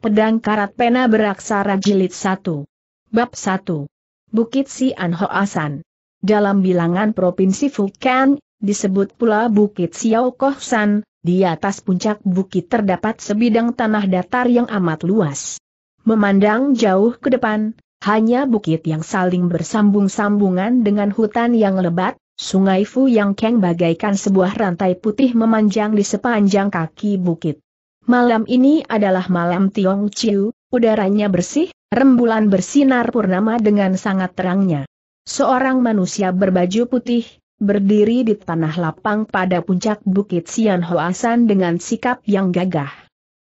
Pedang Karat Pena Beraksara Jilid 1. Bab 1. Bukit Si Anho Asan. Dalam bilangan Provinsi Fukang, disebut pula Bukit Xiao San. di atas puncak bukit terdapat sebidang tanah datar yang amat luas. Memandang jauh ke depan, hanya bukit yang saling bersambung-sambungan dengan hutan yang lebat, sungai Fu Yang Keng bagaikan sebuah rantai putih memanjang di sepanjang kaki bukit. Malam ini adalah malam Tiong Chiu, udaranya bersih, rembulan bersinar purnama dengan sangat terangnya. Seorang manusia berbaju putih, berdiri di tanah lapang pada puncak Bukit Sian Hoasan dengan sikap yang gagah.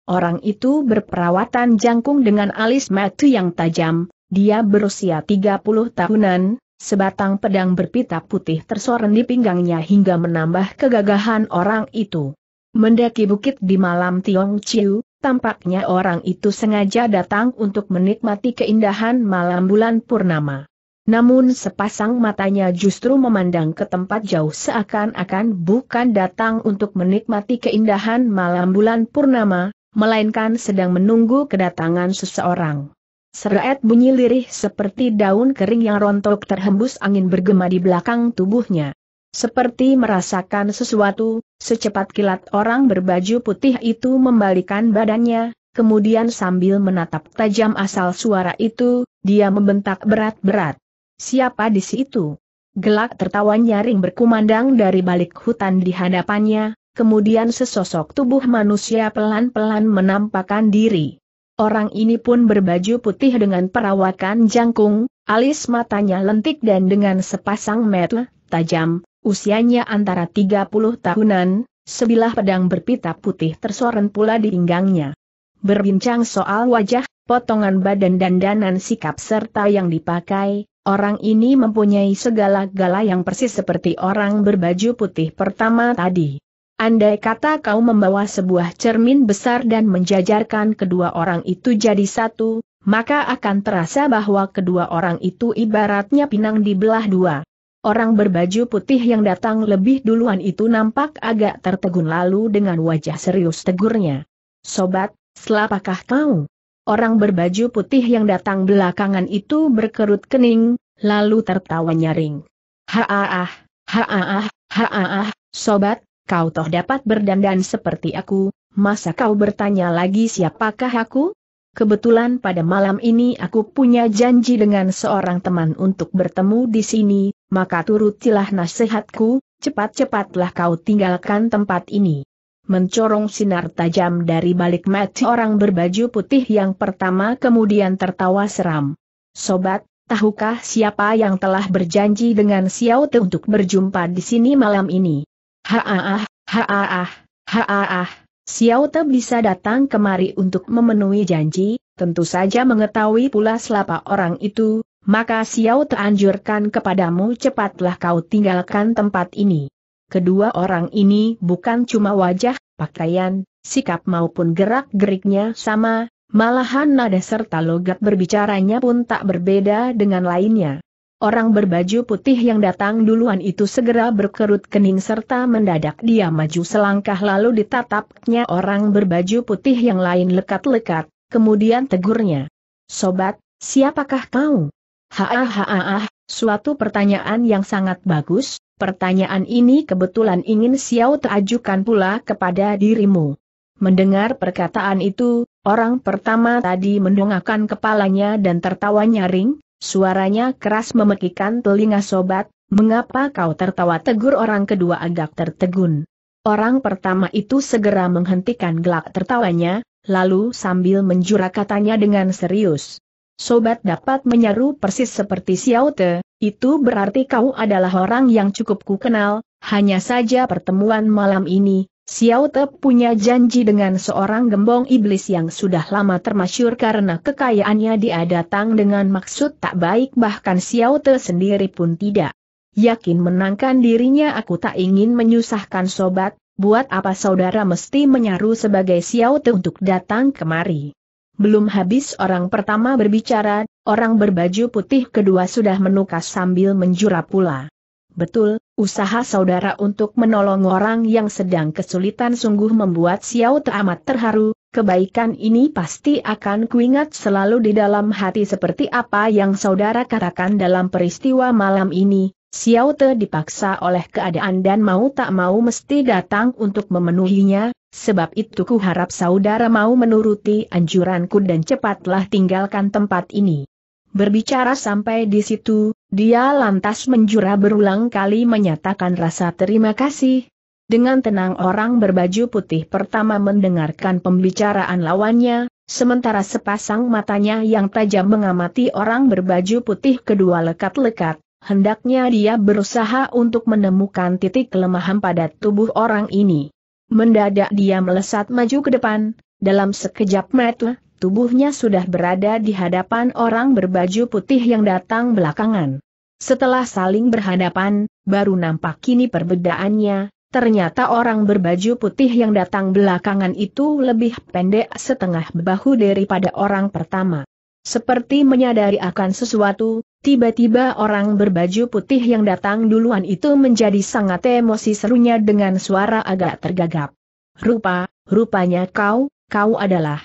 Orang itu berperawatan jangkung dengan alis mata yang tajam, dia berusia 30 tahunan, sebatang pedang berpita putih tersoren di pinggangnya hingga menambah kegagahan orang itu. Mendaki bukit di malam Tiong Chiu, tampaknya orang itu sengaja datang untuk menikmati keindahan malam bulan purnama. Namun sepasang matanya justru memandang ke tempat jauh seakan-akan bukan datang untuk menikmati keindahan malam bulan purnama, melainkan sedang menunggu kedatangan seseorang. Seret bunyi lirih seperti daun kering yang rontok terhembus angin bergema di belakang tubuhnya. Seperti merasakan sesuatu, secepat kilat orang berbaju putih itu membalikan badannya, kemudian sambil menatap tajam asal suara itu, dia membentak berat-berat. Siapa di situ? Gelak tertawa nyaring berkumandang dari balik hutan di hadapannya, kemudian sesosok tubuh manusia pelan-pelan menampakkan diri. Orang ini pun berbaju putih dengan perawakan jangkung, alis matanya lentik dan dengan sepasang mata tajam, Usianya antara 30 tahunan, sebilah pedang berpita putih tersoren pula di pinggangnya. Berbincang soal wajah, potongan badan dan danan sikap serta yang dipakai, orang ini mempunyai segala-gala yang persis seperti orang berbaju putih pertama tadi. Andai kata kau membawa sebuah cermin besar dan menjajarkan kedua orang itu jadi satu, maka akan terasa bahwa kedua orang itu ibaratnya pinang dibelah dua. Orang berbaju putih yang datang lebih duluan itu nampak agak tertegun lalu dengan wajah serius tegurnya. Sobat, selapakah kau? Orang berbaju putih yang datang belakangan itu berkerut kening, lalu tertawa nyaring. Haaah, haaah, haaah, sobat, kau toh dapat berdandan seperti aku, masa kau bertanya lagi siapakah aku? Kebetulan pada malam ini aku punya janji dengan seorang teman untuk bertemu di sini, maka turutilah nasihatku, cepat-cepatlah kau tinggalkan tempat ini. Mencorong sinar tajam dari balik mati orang berbaju putih yang pertama kemudian tertawa seram. Sobat, tahukah siapa yang telah berjanji dengan Xiao Te untuk berjumpa di sini malam ini? Haaah, haaah, haaah, Xiao Te bisa datang kemari untuk memenuhi janji, tentu saja mengetahui pula selapa orang itu, maka Xiao teranjurkan kepadamu cepatlah kau tinggalkan tempat ini. Kedua orang ini bukan cuma wajah, pakaian, sikap maupun gerak-geriknya sama, malahan nada serta logat berbicaranya pun tak berbeda dengan lainnya. Orang berbaju putih yang datang duluan itu segera berkerut kening serta mendadak dia maju selangkah lalu ditatapnya orang berbaju putih yang lain lekat-lekat, kemudian tegurnya. Sobat, siapakah kau? Haa suatu pertanyaan yang sangat bagus, pertanyaan ini kebetulan ingin Xiao terajukan pula kepada dirimu. Mendengar perkataan itu, orang pertama tadi mendongakkan kepalanya dan tertawa nyaring, suaranya keras memekikan telinga sobat, mengapa kau tertawa tegur orang kedua agak tertegun. Orang pertama itu segera menghentikan gelak tertawanya, lalu sambil menjura katanya dengan serius sobat dapat menyeru persis seperti Xiao Te. itu berarti kau adalah orang yang cukup ku kenal, hanya saja pertemuan malam ini, Xiao Te punya janji dengan seorang gembong iblis yang sudah lama termasyur karena kekayaannya dia datang dengan maksud tak baik bahkan Xiao Te sendiri pun tidak. Yakin menangkan dirinya aku tak ingin menyusahkan sobat, buat apa saudara mesti menyaru sebagai Xiao Te untuk datang kemari. Belum habis orang pertama berbicara, orang berbaju putih kedua sudah menukas sambil menjura pula. Betul, usaha saudara untuk menolong orang yang sedang kesulitan sungguh membuat Xiao Te amat terharu, kebaikan ini pasti akan kuingat selalu di dalam hati seperti apa yang saudara katakan dalam peristiwa malam ini, Xiao Te dipaksa oleh keadaan dan mau tak mau mesti datang untuk memenuhinya, Sebab itu ku harap saudara mau menuruti anjuranku dan cepatlah tinggalkan tempat ini. Berbicara sampai di situ, dia lantas menjura berulang kali menyatakan rasa terima kasih. Dengan tenang orang berbaju putih pertama mendengarkan pembicaraan lawannya, sementara sepasang matanya yang tajam mengamati orang berbaju putih kedua lekat-lekat, hendaknya dia berusaha untuk menemukan titik kelemahan pada tubuh orang ini. Mendadak dia melesat maju ke depan, dalam sekejap mata, tubuhnya sudah berada di hadapan orang berbaju putih yang datang belakangan. Setelah saling berhadapan, baru nampak kini perbedaannya, ternyata orang berbaju putih yang datang belakangan itu lebih pendek setengah bahu daripada orang pertama. Seperti menyadari akan sesuatu, tiba-tiba orang berbaju putih yang datang duluan itu menjadi sangat emosi serunya dengan suara agak tergagap. Rupa, rupanya kau, kau adalah.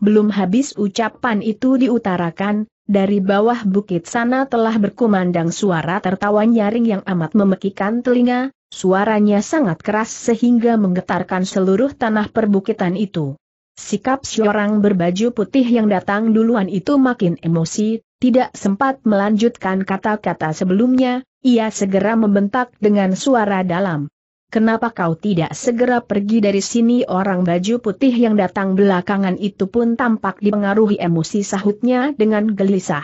Belum habis ucapan itu diutarakan, dari bawah bukit sana telah berkumandang suara tertawa nyaring yang amat memekikan telinga, suaranya sangat keras sehingga menggetarkan seluruh tanah perbukitan itu. Sikap seorang berbaju putih yang datang duluan itu makin emosi, tidak sempat melanjutkan kata-kata sebelumnya, ia segera membentak dengan suara dalam. Kenapa kau tidak segera pergi dari sini orang baju putih yang datang belakangan itu pun tampak dipengaruhi emosi sahutnya dengan gelisah.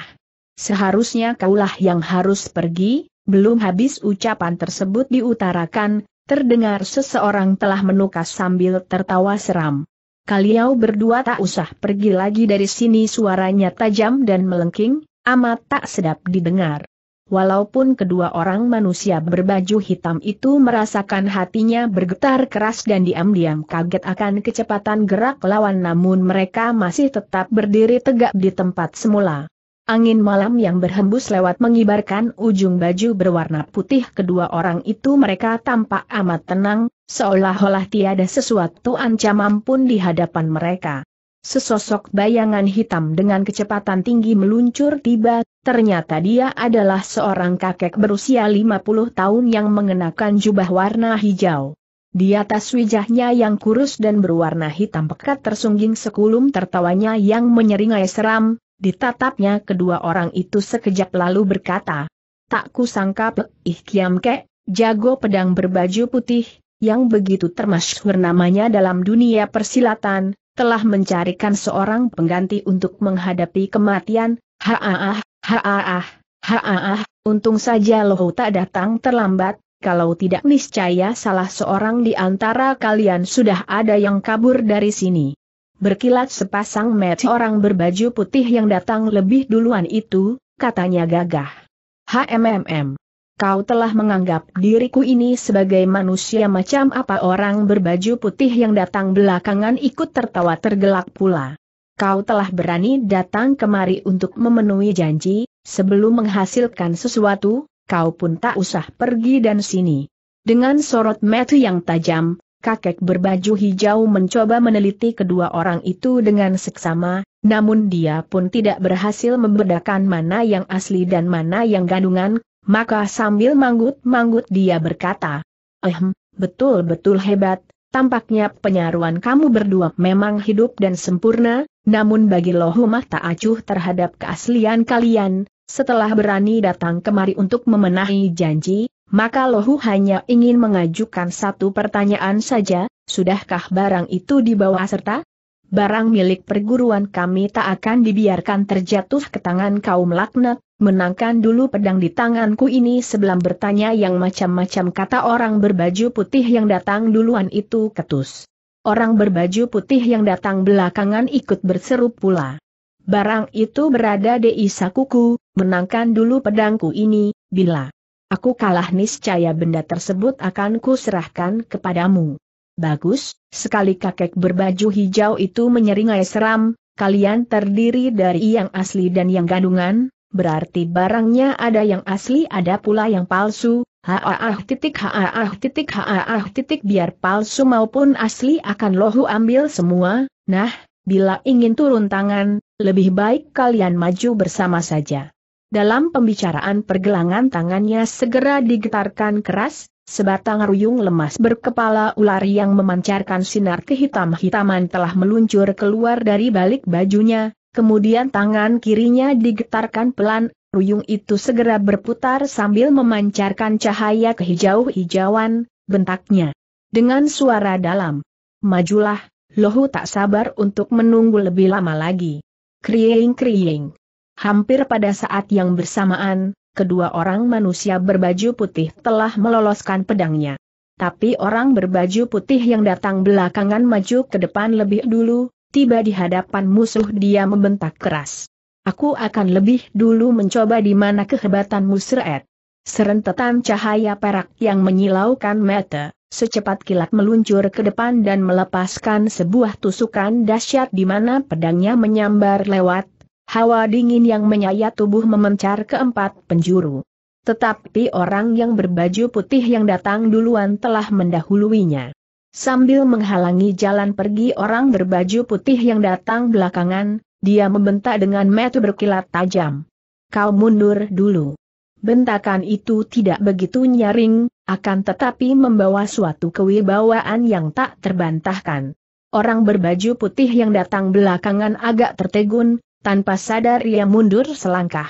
Seharusnya kaulah yang harus pergi, belum habis ucapan tersebut diutarakan, terdengar seseorang telah menukas sambil tertawa seram kaliau berdua tak usah pergi lagi dari sini suaranya tajam dan melengking, amat tak sedap didengar. Walaupun kedua orang manusia berbaju hitam itu merasakan hatinya bergetar keras dan diam-diam kaget akan kecepatan gerak lawan namun mereka masih tetap berdiri tegak di tempat semula. Angin malam yang berhembus lewat mengibarkan ujung baju berwarna putih kedua orang itu mereka tampak amat tenang, seolah-olah tiada sesuatu ancaman pun di hadapan mereka. Sesosok bayangan hitam dengan kecepatan tinggi meluncur tiba, ternyata dia adalah seorang kakek berusia 50 tahun yang mengenakan jubah warna hijau. Di atas wajahnya yang kurus dan berwarna hitam pekat tersungging sekulum tertawanya yang menyeringai seram, Ditatapnya kedua orang itu sekejap lalu berkata, Tak kusangka Pekih Kiam Kek, jago pedang berbaju putih, yang begitu termasyhur namanya dalam dunia persilatan, telah mencarikan seorang pengganti untuk menghadapi kematian, Haah, haah, haah, untung saja loh tak datang terlambat, kalau tidak niscaya salah seorang di antara kalian sudah ada yang kabur dari sini berkilat sepasang mata orang berbaju putih yang datang lebih duluan itu, katanya gagah. HMMM. Kau telah menganggap diriku ini sebagai manusia macam apa orang berbaju putih yang datang belakangan ikut tertawa tergelak pula. Kau telah berani datang kemari untuk memenuhi janji, sebelum menghasilkan sesuatu, kau pun tak usah pergi dan sini. Dengan sorot mata yang tajam, kakek berbaju hijau mencoba meneliti kedua orang itu dengan seksama, namun dia pun tidak berhasil membedakan mana yang asli dan mana yang gandungan, maka sambil manggut-manggut dia berkata, Ehm, betul-betul hebat, tampaknya penyaruan kamu berdua memang hidup dan sempurna, namun bagi Lohumah tak acuh terhadap keaslian kalian, setelah berani datang kemari untuk memenahi janji, maka Lohu hanya ingin mengajukan satu pertanyaan saja, sudahkah barang itu dibawa serta? Barang milik perguruan kami tak akan dibiarkan terjatuh ke tangan kaum laknat, menangkan dulu pedang di tanganku ini sebelum bertanya yang macam-macam kata orang berbaju putih yang datang duluan itu ketus. Orang berbaju putih yang datang belakangan ikut berseru pula. Barang itu berada di isakuku, menangkan dulu pedangku ini, bila Aku kalah niscaya benda tersebut akan kuserahkan kepadamu. Bagus, sekali kakek berbaju hijau itu menyeringai seram, kalian terdiri dari yang asli dan yang gandungan, berarti barangnya ada yang asli ada pula yang palsu, Haaah titik haaah titik haaah titik biar palsu maupun asli akan lohu ambil semua, nah, bila ingin turun tangan, lebih baik kalian maju bersama saja. Dalam pembicaraan pergelangan tangannya segera digetarkan keras, sebatang ruyung lemas berkepala ular yang memancarkan sinar kehitam-hitaman telah meluncur keluar dari balik bajunya, kemudian tangan kirinya digetarkan pelan, ruyung itu segera berputar sambil memancarkan cahaya kehijau-hijauan, bentaknya. Dengan suara dalam, majulah, lohu tak sabar untuk menunggu lebih lama lagi. Kriing-kriing. Hampir pada saat yang bersamaan, kedua orang manusia berbaju putih telah meloloskan pedangnya. Tapi orang berbaju putih yang datang belakangan maju ke depan lebih dulu, tiba di hadapan musuh dia membentak keras. Aku akan lebih dulu mencoba di mana kehebatan seret. Serentetan cahaya perak yang menyilaukan mata, secepat kilat meluncur ke depan dan melepaskan sebuah tusukan dahsyat di mana pedangnya menyambar lewat Hawa dingin yang menyayat tubuh memencar ke empat penjuru. Tetapi orang yang berbaju putih yang datang duluan telah mendahuluinya. Sambil menghalangi jalan pergi orang berbaju putih yang datang belakangan, dia membentak dengan metu berkilat tajam. Kau mundur dulu. Bentakan itu tidak begitu nyaring, akan tetapi membawa suatu kewibawaan yang tak terbantahkan. Orang berbaju putih yang datang belakangan agak tertegun, tanpa sadar ia mundur selangkah.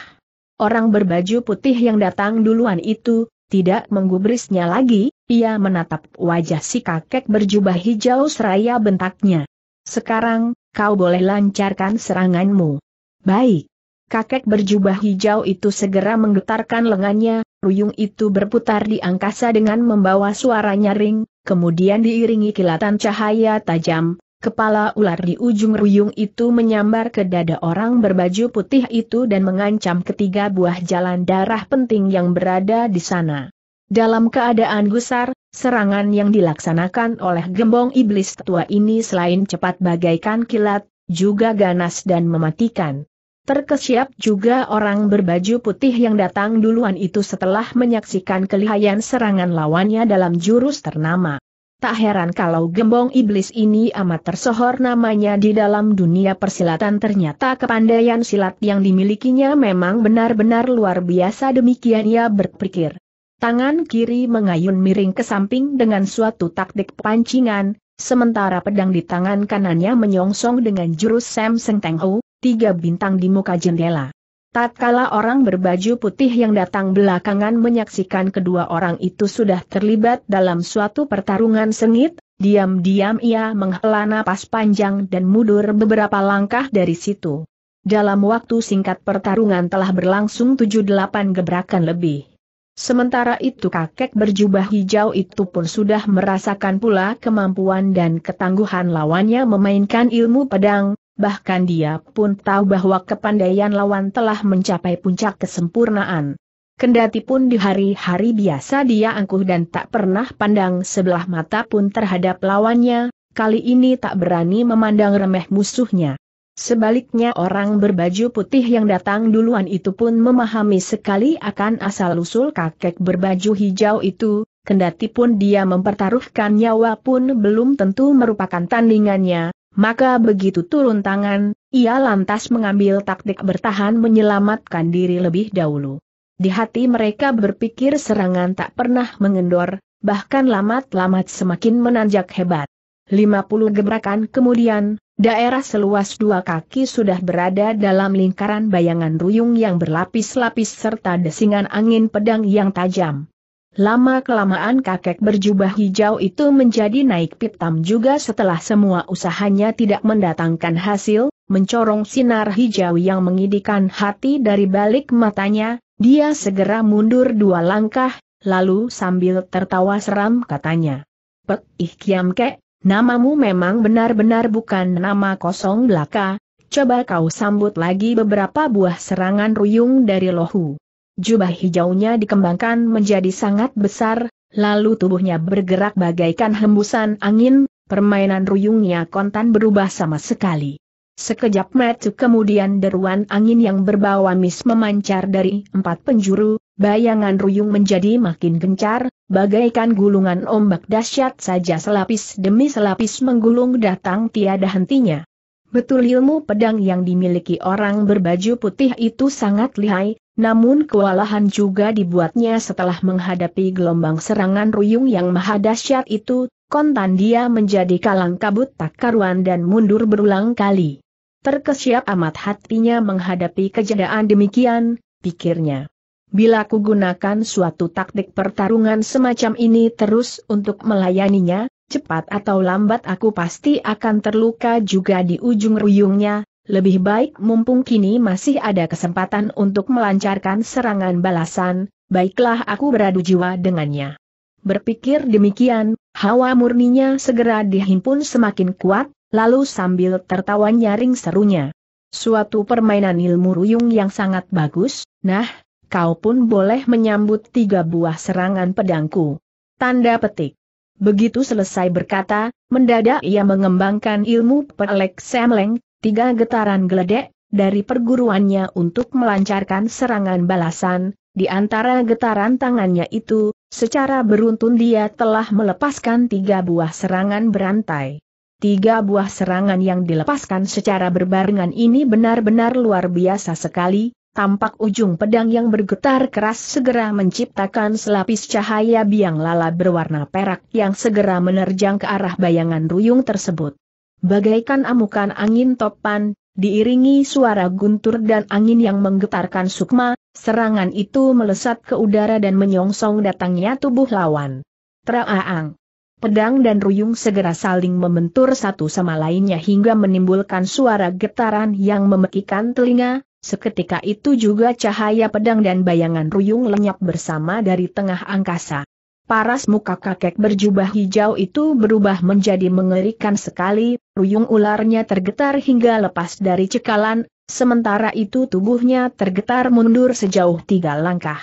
Orang berbaju putih yang datang duluan itu, tidak menggubrisnya lagi, ia menatap wajah si kakek berjubah hijau seraya bentaknya. Sekarang, kau boleh lancarkan seranganmu. Baik. Kakek berjubah hijau itu segera menggetarkan lengannya, ruyung itu berputar di angkasa dengan membawa suara nyaring, kemudian diiringi kilatan cahaya tajam, Kepala ular di ujung ruyung itu menyambar ke dada orang berbaju putih itu dan mengancam ketiga buah jalan darah penting yang berada di sana. Dalam keadaan gusar, serangan yang dilaksanakan oleh gembong iblis tua ini selain cepat bagaikan kilat, juga ganas dan mematikan. Terkesiap juga orang berbaju putih yang datang duluan itu setelah menyaksikan kelihayan serangan lawannya dalam jurus ternama. Tak heran kalau gembong iblis ini amat tersohor namanya di dalam dunia persilatan ternyata kepandaian silat yang dimilikinya memang benar-benar luar biasa demikian ia berpikir. Tangan kiri mengayun miring ke samping dengan suatu taktik pancingan, sementara pedang di tangan kanannya menyongsong dengan jurus Sam Seng Teng Ho, tiga bintang di muka jendela. Tatkala orang berbaju putih yang datang belakangan menyaksikan kedua orang itu sudah terlibat dalam suatu pertarungan sengit, diam-diam ia menghela napas panjang dan mundur beberapa langkah dari situ. Dalam waktu singkat pertarungan telah berlangsung 7-8 gebrakan lebih. Sementara itu kakek berjubah hijau itu pun sudah merasakan pula kemampuan dan ketangguhan lawannya memainkan ilmu pedang, bahkan dia pun tahu bahwa kepandaian lawan telah mencapai puncak kesempurnaan. Kendati pun di hari-hari biasa dia angkuh dan tak pernah pandang sebelah mata pun terhadap lawannya, kali ini tak berani memandang remeh musuhnya. Sebaliknya orang berbaju putih yang datang duluan itu pun memahami sekali akan asal-usul kakek berbaju hijau itu, kendati pun dia mempertaruhkan nyawa pun belum tentu merupakan tandingannya, maka begitu turun tangan, ia lantas mengambil taktik bertahan menyelamatkan diri lebih dahulu. Di hati mereka berpikir serangan tak pernah mengendor, bahkan lamat-lamat semakin menanjak hebat. 50 gebrakan kemudian, daerah seluas dua kaki sudah berada dalam lingkaran bayangan ruyung yang berlapis-lapis serta desingan angin pedang yang tajam. Lama-kelamaan kakek berjubah hijau itu menjadi naik pitam juga setelah semua usahanya tidak mendatangkan hasil, mencorong sinar hijau yang mengidikan hati dari balik matanya, dia segera mundur dua langkah, lalu sambil tertawa seram katanya. Pek ih kiam kek, namamu memang benar-benar bukan nama kosong belaka, coba kau sambut lagi beberapa buah serangan ruyung dari lohu jubah hijaunya dikembangkan menjadi sangat besar, lalu tubuhnya bergerak bagaikan hembusan angin, permainan ruyungnya kontan berubah sama sekali. Sekejap metu kemudian deruan angin yang berbau amis memancar dari empat penjuru, bayangan ruyung menjadi makin gencar, bagaikan gulungan ombak dahsyat saja selapis demi selapis menggulung datang tiada hentinya. Betul ilmu pedang yang dimiliki orang berbaju putih itu sangat lihai, namun kewalahan juga dibuatnya setelah menghadapi gelombang serangan ruyung yang maha dahsyat itu, kontan dia menjadi kalang kabut tak karuan dan mundur berulang kali. Terkesiap amat hatinya menghadapi kejadian demikian, pikirnya. Bila ku gunakan suatu taktik pertarungan semacam ini terus untuk melayaninya, cepat atau lambat aku pasti akan terluka juga di ujung ruyungnya, lebih baik mumpung kini masih ada kesempatan untuk melancarkan serangan balasan, baiklah aku beradu jiwa dengannya. Berpikir demikian, hawa murninya segera dihimpun semakin kuat, lalu sambil tertawa nyaring serunya. Suatu permainan ilmu ruyung yang sangat bagus, nah, kau pun boleh menyambut tiga buah serangan pedangku. Tanda petik. Begitu selesai berkata, mendadak ia mengembangkan ilmu pelek semleng, tiga getaran geledek, dari perguruannya untuk melancarkan serangan balasan, di antara getaran tangannya itu, secara beruntun dia telah melepaskan tiga buah serangan berantai. Tiga buah serangan yang dilepaskan secara berbarengan ini benar-benar luar biasa sekali, tampak ujung pedang yang bergetar keras segera menciptakan selapis cahaya biang lala berwarna perak yang segera menerjang ke arah bayangan ruyung tersebut. Bagaikan amukan angin topan, diiringi suara guntur dan angin yang menggetarkan sukma, serangan itu melesat ke udara dan menyongsong datangnya tubuh lawan. Traaang. Pedang dan ruyung segera saling membentur satu sama lainnya hingga menimbulkan suara getaran yang memekikan telinga, seketika itu juga cahaya pedang dan bayangan ruyung lenyap bersama dari tengah angkasa. Paras muka kakek berjubah hijau itu berubah menjadi mengerikan sekali, ruyung ularnya tergetar hingga lepas dari cekalan, sementara itu tubuhnya tergetar mundur sejauh tiga langkah.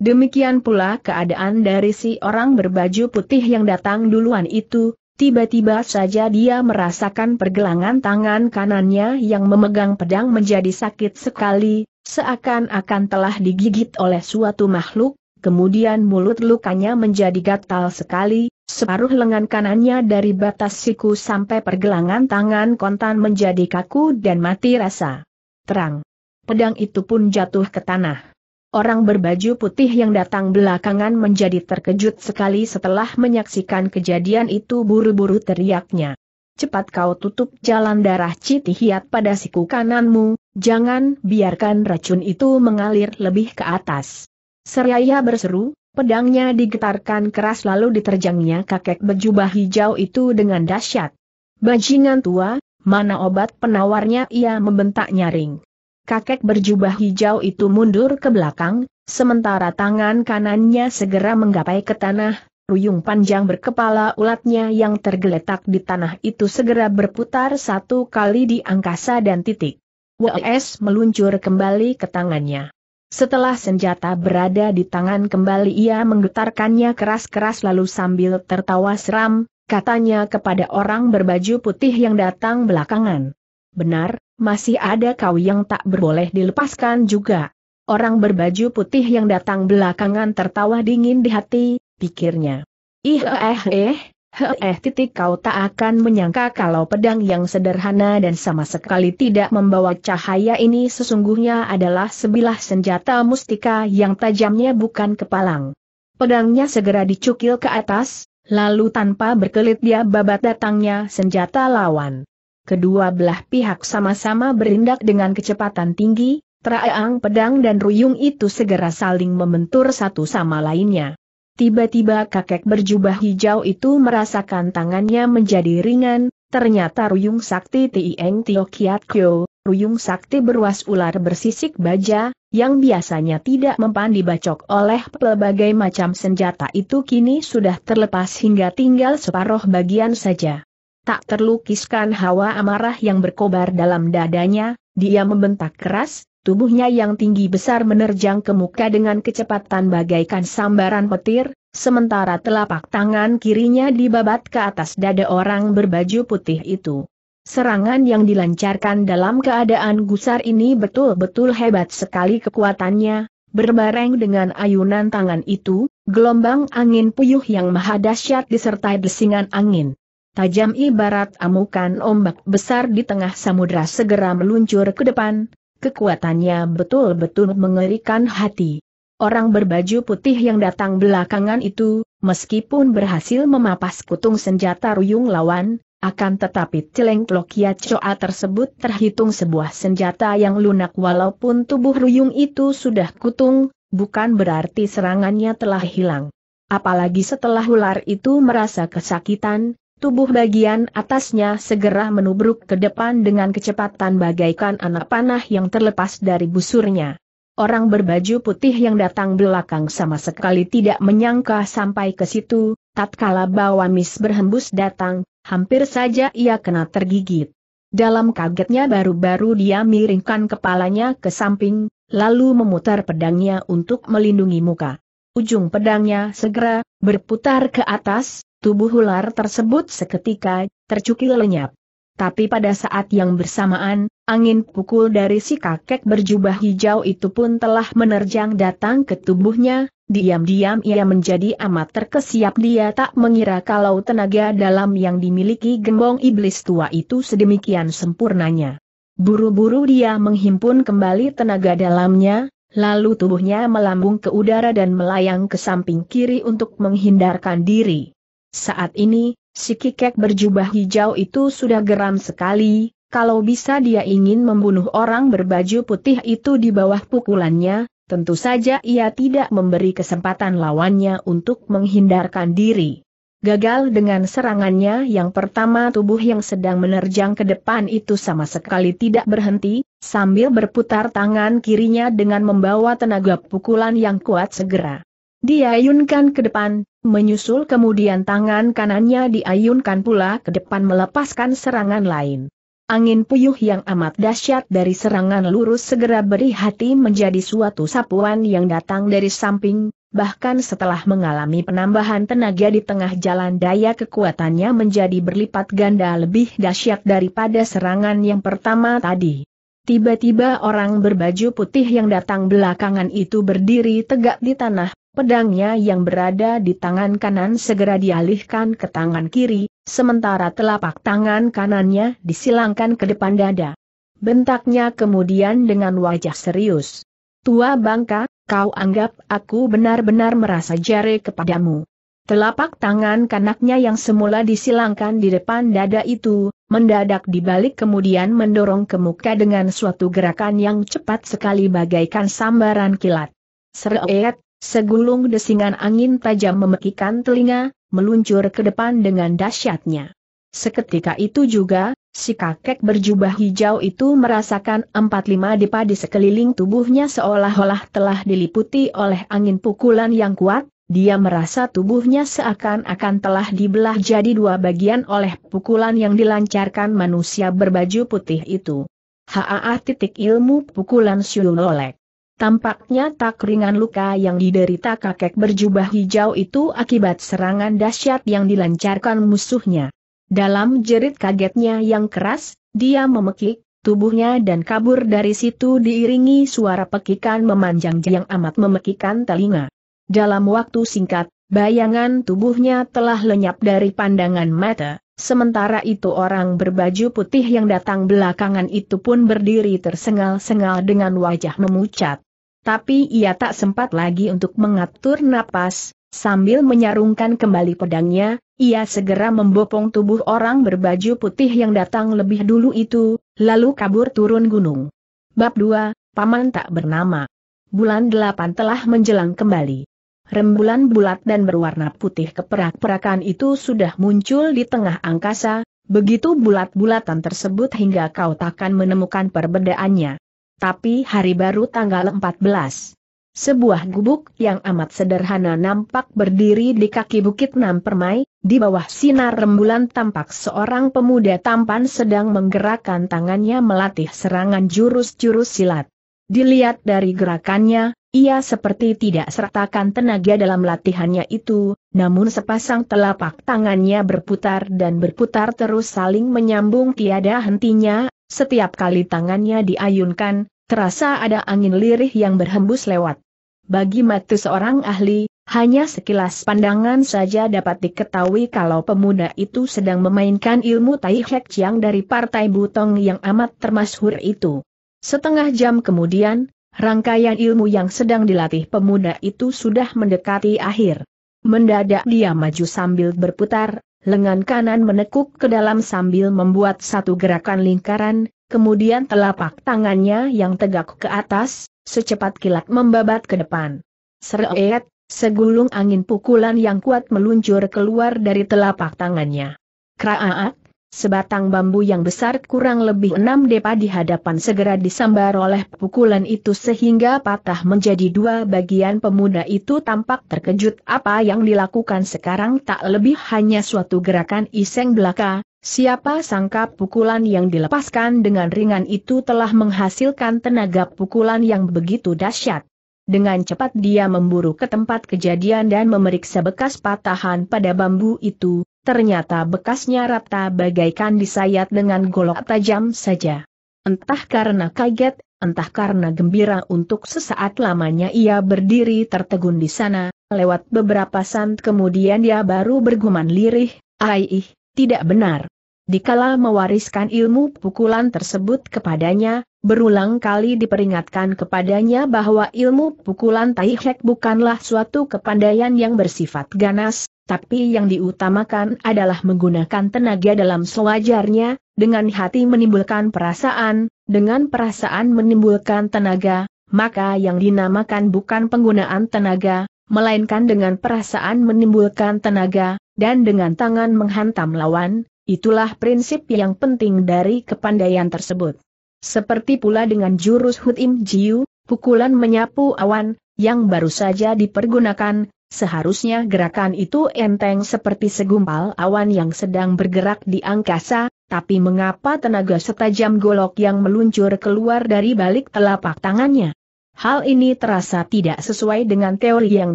Demikian pula keadaan dari si orang berbaju putih yang datang duluan itu, Tiba-tiba saja dia merasakan pergelangan tangan kanannya yang memegang pedang menjadi sakit sekali, seakan-akan telah digigit oleh suatu makhluk, kemudian mulut lukanya menjadi gatal sekali, separuh lengan kanannya dari batas siku sampai pergelangan tangan kontan menjadi kaku dan mati rasa. Terang. Pedang itu pun jatuh ke tanah. Orang berbaju putih yang datang belakangan menjadi terkejut sekali setelah menyaksikan kejadian itu buru-buru teriaknya. Cepat kau tutup jalan darah citihiat pada siku kananmu, jangan biarkan racun itu mengalir lebih ke atas. Seraya berseru, pedangnya digetarkan keras lalu diterjangnya kakek berjubah hijau itu dengan dahsyat. Bajingan tua, mana obat penawarnya ia membentak nyaring. Kakek berjubah hijau itu mundur ke belakang, sementara tangan kanannya segera menggapai ke tanah, Ruyung panjang berkepala ulatnya yang tergeletak di tanah itu segera berputar satu kali di angkasa dan titik. WS meluncur kembali ke tangannya. Setelah senjata berada di tangan kembali ia menggetarkannya keras-keras lalu sambil tertawa seram, katanya kepada orang berbaju putih yang datang belakangan. Benar, masih ada kau yang tak berboleh dilepaskan juga. Orang berbaju putih yang datang belakangan tertawa dingin di hati, pikirnya. Ih eh eh, eh. Heh titik kau tak akan menyangka kalau pedang yang sederhana dan sama sekali tidak membawa cahaya ini sesungguhnya adalah sebilah senjata mustika yang tajamnya bukan kepalang. Pedangnya segera dicukil ke atas, lalu tanpa berkelit dia babat datangnya senjata lawan. Kedua belah pihak sama-sama berindak dengan kecepatan tinggi, teraang pedang dan ruyung itu segera saling membentur satu sama lainnya. Tiba-tiba kakek berjubah hijau itu merasakan tangannya menjadi ringan, ternyata Ruyung Sakti Tieng Tio Kiat Kyo, Ruyung Sakti berwas ular bersisik baja, yang biasanya tidak mempan dibacok oleh pelbagai macam senjata itu kini sudah terlepas hingga tinggal separuh bagian saja. Tak terlukiskan hawa amarah yang berkobar dalam dadanya, dia membentak keras, Tubuhnya yang tinggi besar menerjang ke muka dengan kecepatan bagaikan sambaran petir, sementara telapak tangan kirinya dibabat ke atas dada orang berbaju putih itu. Serangan yang dilancarkan dalam keadaan gusar ini betul-betul hebat sekali kekuatannya, berbareng dengan ayunan tangan itu, gelombang angin puyuh yang maha dahsyat disertai desingan angin. Tajam ibarat amukan ombak besar di tengah samudra segera meluncur ke depan, Kekuatannya betul-betul mengerikan hati. Orang berbaju putih yang datang belakangan itu, meskipun berhasil memapas kutung senjata ruyung lawan, akan tetapi celeng Lokia ya Choa tersebut terhitung sebuah senjata yang lunak walaupun tubuh ruyung itu sudah kutung, bukan berarti serangannya telah hilang. Apalagi setelah ular itu merasa kesakitan, Tubuh bagian atasnya segera menubruk ke depan dengan kecepatan bagaikan anak panah yang terlepas dari busurnya. Orang berbaju putih yang datang belakang sama sekali tidak menyangka sampai ke situ, tatkala bawa bawamis berhembus datang, hampir saja ia kena tergigit. Dalam kagetnya baru-baru dia miringkan kepalanya ke samping, lalu memutar pedangnya untuk melindungi muka. Ujung pedangnya segera berputar ke atas, Tubuh ular tersebut seketika, tercukil lenyap. Tapi pada saat yang bersamaan, angin pukul dari si kakek berjubah hijau itu pun telah menerjang datang ke tubuhnya, diam-diam ia menjadi amat terkesiap dia tak mengira kalau tenaga dalam yang dimiliki gembong iblis tua itu sedemikian sempurnanya. Buru-buru dia menghimpun kembali tenaga dalamnya, lalu tubuhnya melambung ke udara dan melayang ke samping kiri untuk menghindarkan diri. Saat ini, si kikek berjubah hijau itu sudah geram sekali, kalau bisa dia ingin membunuh orang berbaju putih itu di bawah pukulannya, tentu saja ia tidak memberi kesempatan lawannya untuk menghindarkan diri. Gagal dengan serangannya yang pertama tubuh yang sedang menerjang ke depan itu sama sekali tidak berhenti, sambil berputar tangan kirinya dengan membawa tenaga pukulan yang kuat segera. Dia ayunkan ke depan, Menyusul kemudian tangan kanannya diayunkan pula ke depan melepaskan serangan lain. Angin puyuh yang amat dahsyat dari serangan lurus segera beri hati menjadi suatu sapuan yang datang dari samping, bahkan setelah mengalami penambahan tenaga di tengah jalan daya kekuatannya menjadi berlipat ganda lebih dahsyat daripada serangan yang pertama tadi. Tiba-tiba orang berbaju putih yang datang belakangan itu berdiri tegak di tanah, Pedangnya yang berada di tangan kanan segera dialihkan ke tangan kiri, sementara telapak tangan kanannya disilangkan ke depan dada. Bentaknya kemudian dengan wajah serius. Tua bangka, kau anggap aku benar-benar merasa jare kepadamu. Telapak tangan kanaknya yang semula disilangkan di depan dada itu, mendadak dibalik kemudian mendorong ke muka dengan suatu gerakan yang cepat sekali bagaikan sambaran kilat. Seret, Segulung desingan angin tajam memekikan telinga, meluncur ke depan dengan dahsyatnya. Seketika itu juga, si kakek berjubah hijau itu merasakan empat lima depa di sekeliling tubuhnya seolah-olah telah diliputi oleh angin pukulan yang kuat, dia merasa tubuhnya seakan-akan telah dibelah jadi dua bagian oleh pukulan yang dilancarkan manusia berbaju putih itu. Haa titik ilmu pukulan Syulolek. Tampaknya tak ringan luka yang diderita kakek berjubah hijau itu akibat serangan dahsyat yang dilancarkan musuhnya. Dalam jerit kagetnya yang keras, dia memekik, tubuhnya dan kabur dari situ diiringi suara pekikan memanjang yang amat memekikan telinga. Dalam waktu singkat, bayangan tubuhnya telah lenyap dari pandangan mata, sementara itu orang berbaju putih yang datang belakangan itu pun berdiri tersengal-sengal dengan wajah memucat tapi ia tak sempat lagi untuk mengatur napas, sambil menyarungkan kembali pedangnya, ia segera membopong tubuh orang berbaju putih yang datang lebih dulu itu, lalu kabur turun gunung. Bab 2, Paman tak bernama. Bulan 8 telah menjelang kembali. Rembulan bulat dan berwarna putih keperak-perakan itu sudah muncul di tengah angkasa, begitu bulat-bulatan tersebut hingga kau takkan menemukan perbedaannya tapi hari baru tanggal 14. Sebuah gubuk yang amat sederhana nampak berdiri di kaki Bukit Nam Permai, di bawah sinar rembulan tampak seorang pemuda tampan sedang menggerakkan tangannya melatih serangan jurus-jurus silat. Dilihat dari gerakannya, ia seperti tidak sertakan tenaga dalam latihannya itu, namun sepasang telapak tangannya berputar dan berputar terus saling menyambung tiada hentinya, setiap kali tangannya diayunkan, terasa ada angin lirih yang berhembus lewat. Bagi mata seorang ahli, hanya sekilas pandangan saja dapat diketahui kalau pemuda itu sedang memainkan ilmu Tai Hek Chiang dari partai Butong yang amat termasyhur itu. Setengah jam kemudian, rangkaian ilmu yang sedang dilatih pemuda itu sudah mendekati akhir. Mendadak dia maju sambil berputar, lengan kanan menekuk ke dalam sambil membuat satu gerakan lingkaran, kemudian telapak tangannya yang tegak ke atas, secepat kilat membabat ke depan. Seret, segulung angin pukulan yang kuat meluncur keluar dari telapak tangannya. Kraaat. Sebatang bambu yang besar kurang lebih enam depa di hadapan segera disambar oleh pukulan itu sehingga patah menjadi dua bagian pemuda itu tampak terkejut apa yang dilakukan sekarang tak lebih hanya suatu gerakan iseng belaka, siapa sangka pukulan yang dilepaskan dengan ringan itu telah menghasilkan tenaga pukulan yang begitu dahsyat. Dengan cepat dia memburu ke tempat kejadian dan memeriksa bekas patahan pada bambu itu, ternyata bekasnya rata bagaikan disayat dengan golok tajam saja. Entah karena kaget, entah karena gembira untuk sesaat lamanya ia berdiri tertegun di sana, lewat beberapa saat kemudian dia baru bergumam lirih, aih, tidak benar. Dikala mewariskan ilmu pukulan tersebut kepadanya, berulang kali diperingatkan kepadanya bahwa ilmu pukulan taihek bukanlah suatu kepandaian yang bersifat ganas, tapi yang diutamakan adalah menggunakan tenaga dalam sewajarnya, dengan hati menimbulkan perasaan, dengan perasaan menimbulkan tenaga, maka yang dinamakan bukan penggunaan tenaga, melainkan dengan perasaan menimbulkan tenaga, dan dengan tangan menghantam lawan, itulah prinsip yang penting dari kepandaian tersebut. Seperti pula dengan jurus Hutim Jiu, pukulan menyapu awan, yang baru saja dipergunakan, Seharusnya gerakan itu enteng seperti segumpal awan yang sedang bergerak di angkasa, tapi mengapa tenaga setajam golok yang meluncur keluar dari balik telapak tangannya? Hal ini terasa tidak sesuai dengan teori yang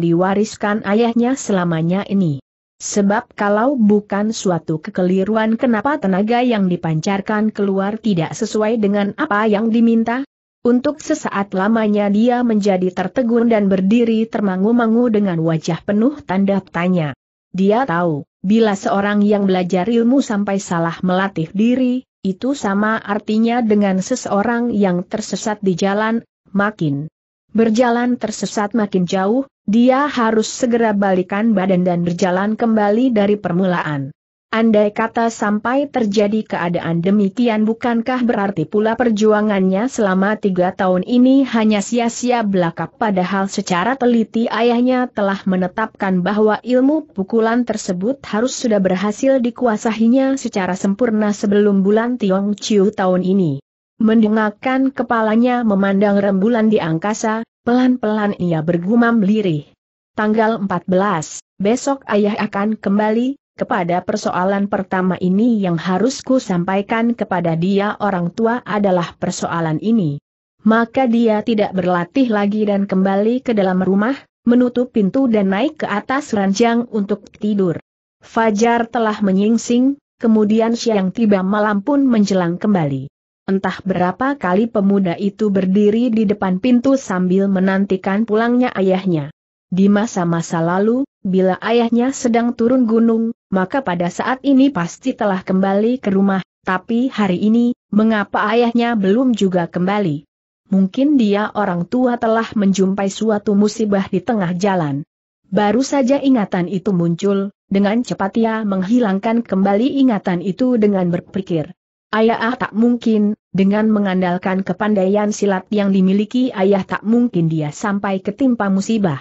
diwariskan ayahnya selamanya ini. Sebab kalau bukan suatu kekeliruan kenapa tenaga yang dipancarkan keluar tidak sesuai dengan apa yang diminta, untuk sesaat lamanya dia menjadi tertegun dan berdiri termangu-mangu dengan wajah penuh tanda tanya. Dia tahu, bila seorang yang belajar ilmu sampai salah melatih diri, itu sama artinya dengan seseorang yang tersesat di jalan, makin berjalan tersesat makin jauh, dia harus segera balikan badan dan berjalan kembali dari permulaan. Andai kata sampai terjadi keadaan demikian bukankah berarti pula perjuangannya selama tiga tahun ini hanya sia-sia belaka padahal secara teliti ayahnya telah menetapkan bahwa ilmu pukulan tersebut harus sudah berhasil dikuasahinya secara sempurna sebelum bulan Tiong Chiu tahun ini. Mendengarkan kepalanya memandang rembulan di angkasa, pelan-pelan ia bergumam lirih. Tanggal 14, besok ayah akan kembali, kepada persoalan pertama ini yang harus ku sampaikan kepada dia orang tua adalah persoalan ini. Maka dia tidak berlatih lagi dan kembali ke dalam rumah, menutup pintu dan naik ke atas ranjang untuk tidur. Fajar telah menyingsing, kemudian siang tiba malam pun menjelang kembali. Entah berapa kali pemuda itu berdiri di depan pintu sambil menantikan pulangnya ayahnya. Di masa-masa lalu, bila ayahnya sedang turun gunung, maka pada saat ini pasti telah kembali ke rumah, tapi hari ini, mengapa ayahnya belum juga kembali? Mungkin dia orang tua telah menjumpai suatu musibah di tengah jalan. Baru saja ingatan itu muncul, dengan cepat ia menghilangkan kembali ingatan itu dengan berpikir. Ayah ah, tak mungkin, dengan mengandalkan kepandaian silat yang dimiliki ayah tak mungkin dia sampai ketimpa musibah.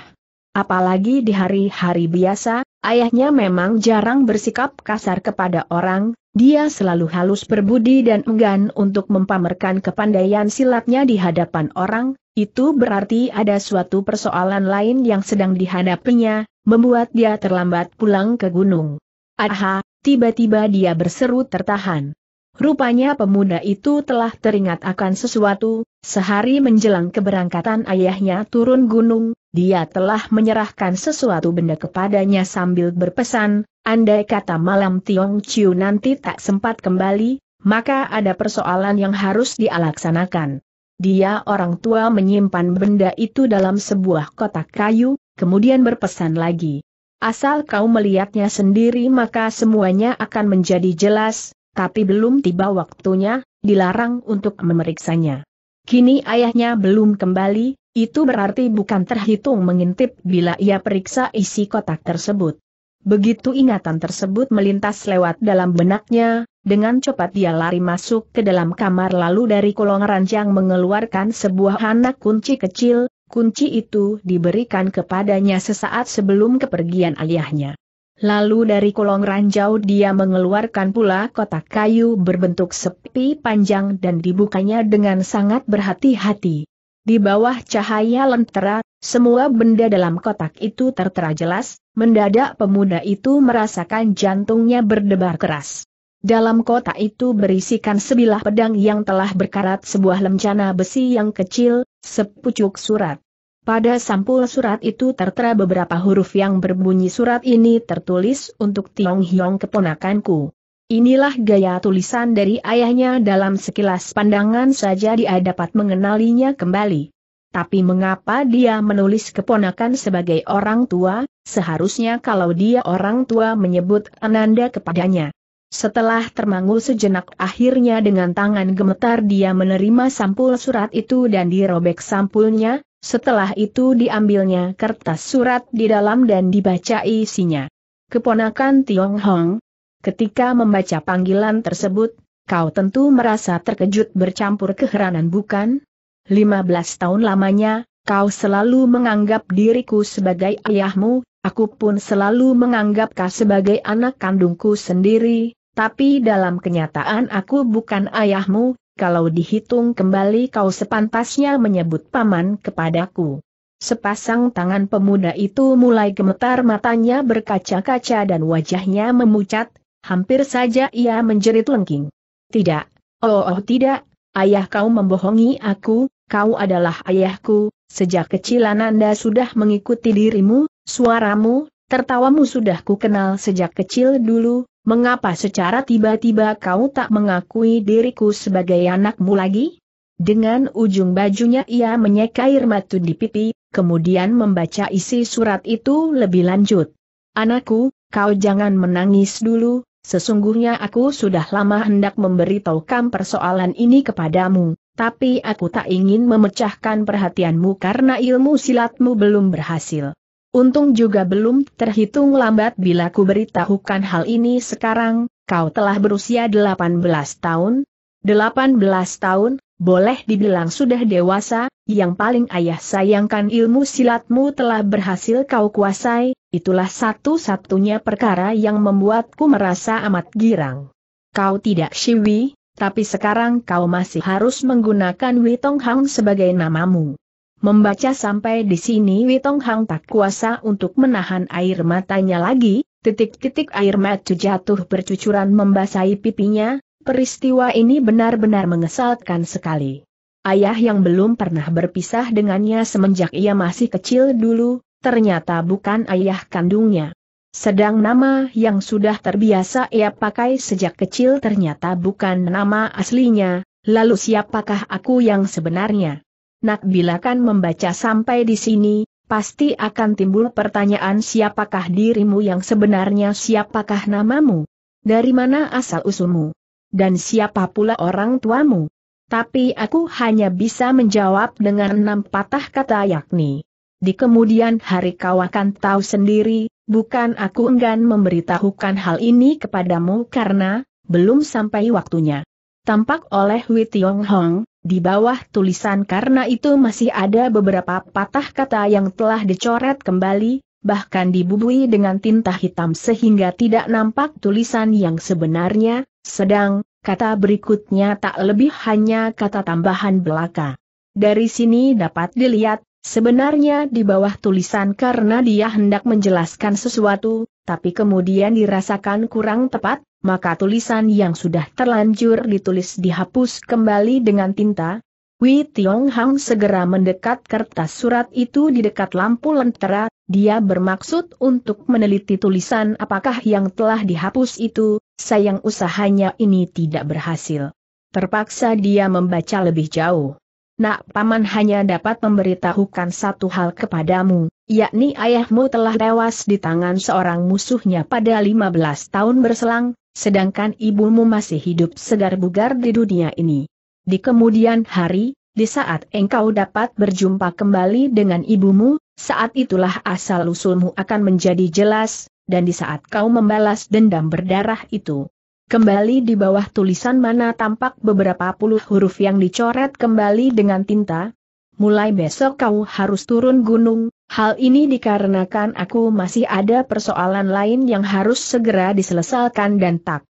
Apalagi di hari-hari biasa, ayahnya memang jarang bersikap kasar kepada orang, dia selalu halus berbudi dan enggan untuk mempamerkan kepandaian silatnya di hadapan orang, itu berarti ada suatu persoalan lain yang sedang dihadapinya, membuat dia terlambat pulang ke gunung. Aha, tiba-tiba dia berseru tertahan. Rupanya pemuda itu telah teringat akan sesuatu, Sehari menjelang keberangkatan ayahnya turun gunung, dia telah menyerahkan sesuatu benda kepadanya sambil berpesan, andai kata malam Tiong Chiu nanti tak sempat kembali, maka ada persoalan yang harus dialaksanakan. Dia orang tua menyimpan benda itu dalam sebuah kotak kayu, kemudian berpesan lagi. Asal kau melihatnya sendiri maka semuanya akan menjadi jelas, tapi belum tiba waktunya, dilarang untuk memeriksanya. Kini ayahnya belum kembali, itu berarti bukan terhitung mengintip bila ia periksa isi kotak tersebut. Begitu ingatan tersebut melintas lewat dalam benaknya, dengan cepat dia lari masuk ke dalam kamar lalu dari kolong ranjang mengeluarkan sebuah anak kunci kecil, kunci itu diberikan kepadanya sesaat sebelum kepergian ayahnya. Lalu dari kolong ranjau dia mengeluarkan pula kotak kayu berbentuk sepi panjang dan dibukanya dengan sangat berhati-hati. Di bawah cahaya lentera, semua benda dalam kotak itu tertera jelas, mendadak pemuda itu merasakan jantungnya berdebar keras. Dalam kotak itu berisikan sebilah pedang yang telah berkarat sebuah lencana besi yang kecil, sepucuk surat. Pada sampul surat itu tertera beberapa huruf yang berbunyi surat ini tertulis untuk Tiong Hiong keponakanku. Inilah gaya tulisan dari ayahnya dalam sekilas pandangan saja dia dapat mengenalinya kembali. Tapi mengapa dia menulis keponakan sebagai orang tua, seharusnya kalau dia orang tua menyebut Ananda kepadanya. Setelah termangu sejenak akhirnya dengan tangan gemetar dia menerima sampul surat itu dan dirobek sampulnya, setelah itu diambilnya kertas surat di dalam dan dibaca isinya. Keponakan Tiong Hong, ketika membaca panggilan tersebut, kau tentu merasa terkejut bercampur keheranan bukan? 15 tahun lamanya, kau selalu menganggap diriku sebagai ayahmu, aku pun selalu menganggap kau sebagai anak kandungku sendiri, tapi dalam kenyataan aku bukan ayahmu, kalau dihitung kembali kau sepantasnya menyebut paman kepadaku. Sepasang tangan pemuda itu mulai gemetar matanya berkaca-kaca dan wajahnya memucat, hampir saja ia menjerit lengking. Tidak, oh, oh tidak, ayah kau membohongi aku, kau adalah ayahku, sejak kecil anda sudah mengikuti dirimu, suaramu, tertawamu sudah kukenal sejak kecil dulu, Mengapa secara tiba-tiba kau tak mengakui diriku sebagai anakmu lagi? Dengan ujung bajunya ia menyeka air matu di pipi, kemudian membaca isi surat itu lebih lanjut. Anakku, kau jangan menangis dulu, sesungguhnya aku sudah lama hendak memberitahukan persoalan ini kepadamu, tapi aku tak ingin memecahkan perhatianmu karena ilmu silatmu belum berhasil. Untung juga belum terhitung lambat bila ku beritahukan hal ini sekarang, kau telah berusia 18 tahun. 18 tahun, boleh dibilang sudah dewasa, yang paling ayah sayangkan ilmu silatmu telah berhasil kau kuasai, itulah satu-satunya perkara yang membuatku merasa amat girang. Kau tidak siwi, tapi sekarang kau masih harus menggunakan Witong Hang sebagai namamu. Membaca sampai di sini Witong Hang tak kuasa untuk menahan air matanya lagi, titik-titik air mata jatuh bercucuran membasahi pipinya, peristiwa ini benar-benar mengesalkan sekali. Ayah yang belum pernah berpisah dengannya semenjak ia masih kecil dulu, ternyata bukan ayah kandungnya. Sedang nama yang sudah terbiasa ia pakai sejak kecil ternyata bukan nama aslinya, lalu siapakah aku yang sebenarnya? Nak bila kan membaca sampai di sini, pasti akan timbul pertanyaan siapakah dirimu yang sebenarnya siapakah namamu? Dari mana asal usulmu? Dan siapa pula orang tuamu? Tapi aku hanya bisa menjawab dengan enam patah kata yakni. Di kemudian hari kau akan tahu sendiri, bukan aku enggan memberitahukan hal ini kepadamu karena, belum sampai waktunya. Tampak oleh Hui Tiong Hong, di bawah tulisan karena itu masih ada beberapa patah kata yang telah dicoret kembali, bahkan dibubui dengan tinta hitam sehingga tidak nampak tulisan yang sebenarnya, sedang, kata berikutnya tak lebih hanya kata tambahan belaka. Dari sini dapat dilihat, Sebenarnya di bawah tulisan karena dia hendak menjelaskan sesuatu, tapi kemudian dirasakan kurang tepat, maka tulisan yang sudah terlanjur ditulis dihapus kembali dengan tinta. Wei Tiong Hang segera mendekat kertas surat itu di dekat lampu lentera, dia bermaksud untuk meneliti tulisan apakah yang telah dihapus itu, sayang usahanya ini tidak berhasil. Terpaksa dia membaca lebih jauh. Nak Paman hanya dapat memberitahukan satu hal kepadamu, yakni ayahmu telah tewas di tangan seorang musuhnya pada 15 tahun berselang, sedangkan ibumu masih hidup segar bugar di dunia ini. Di kemudian hari, di saat engkau dapat berjumpa kembali dengan ibumu, saat itulah asal-usulmu akan menjadi jelas, dan di saat kau membalas dendam berdarah itu, Kembali di bawah tulisan mana tampak beberapa puluh huruf yang dicoret kembali dengan tinta. Mulai besok kau harus turun gunung, hal ini dikarenakan aku masih ada persoalan lain yang harus segera diselesaikan dan tak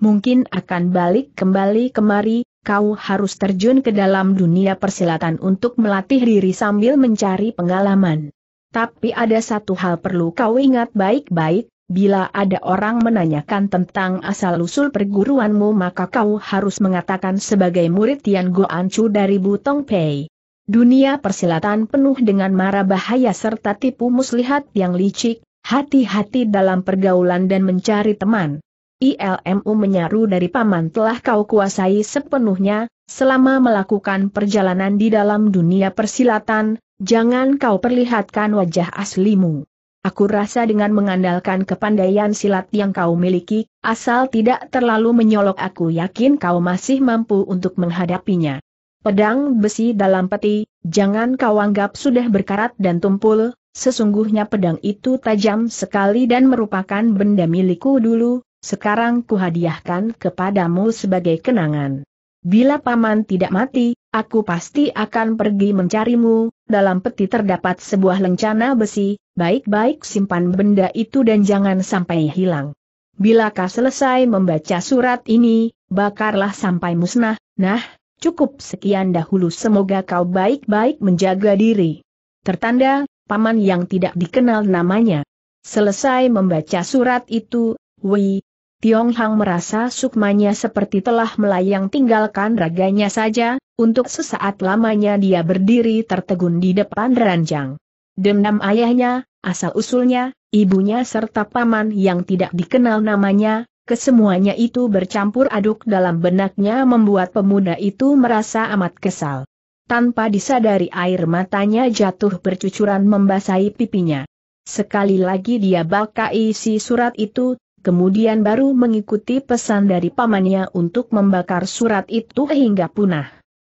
mungkin akan balik kembali kemari, kau harus terjun ke dalam dunia persilatan untuk melatih diri sambil mencari pengalaman. Tapi ada satu hal perlu kau ingat baik-baik, Bila ada orang menanyakan tentang asal-usul perguruanmu maka kau harus mengatakan sebagai murid Tian Goancu dari Butong Pei. Dunia persilatan penuh dengan mara bahaya serta tipu muslihat yang licik, hati-hati dalam pergaulan dan mencari teman. ILMU menyaru dari paman telah kau kuasai sepenuhnya, selama melakukan perjalanan di dalam dunia persilatan, jangan kau perlihatkan wajah aslimu. Aku rasa dengan mengandalkan kepandaian silat yang kau miliki, asal tidak terlalu menyolok aku yakin kau masih mampu untuk menghadapinya. Pedang besi dalam peti, jangan kau anggap sudah berkarat dan tumpul, sesungguhnya pedang itu tajam sekali dan merupakan benda milikku dulu, sekarang kuhadiahkan kepadamu sebagai kenangan. Bila paman tidak mati, Aku pasti akan pergi mencarimu, dalam peti terdapat sebuah lencana besi, baik-baik simpan benda itu dan jangan sampai hilang. Bila kau selesai membaca surat ini, bakarlah sampai musnah, nah, cukup sekian dahulu semoga kau baik-baik menjaga diri. Tertanda, paman yang tidak dikenal namanya. Selesai membaca surat itu, Wei, Tiong Hang merasa sukmanya seperti telah melayang tinggalkan raganya saja, untuk sesaat lamanya dia berdiri tertegun di depan ranjang. Dendam ayahnya, asal-usulnya, ibunya serta paman yang tidak dikenal namanya, kesemuanya itu bercampur aduk dalam benaknya membuat pemuda itu merasa amat kesal. Tanpa disadari air matanya jatuh bercucuran membasahi pipinya. Sekali lagi dia bakai isi surat itu, kemudian baru mengikuti pesan dari pamannya untuk membakar surat itu hingga punah.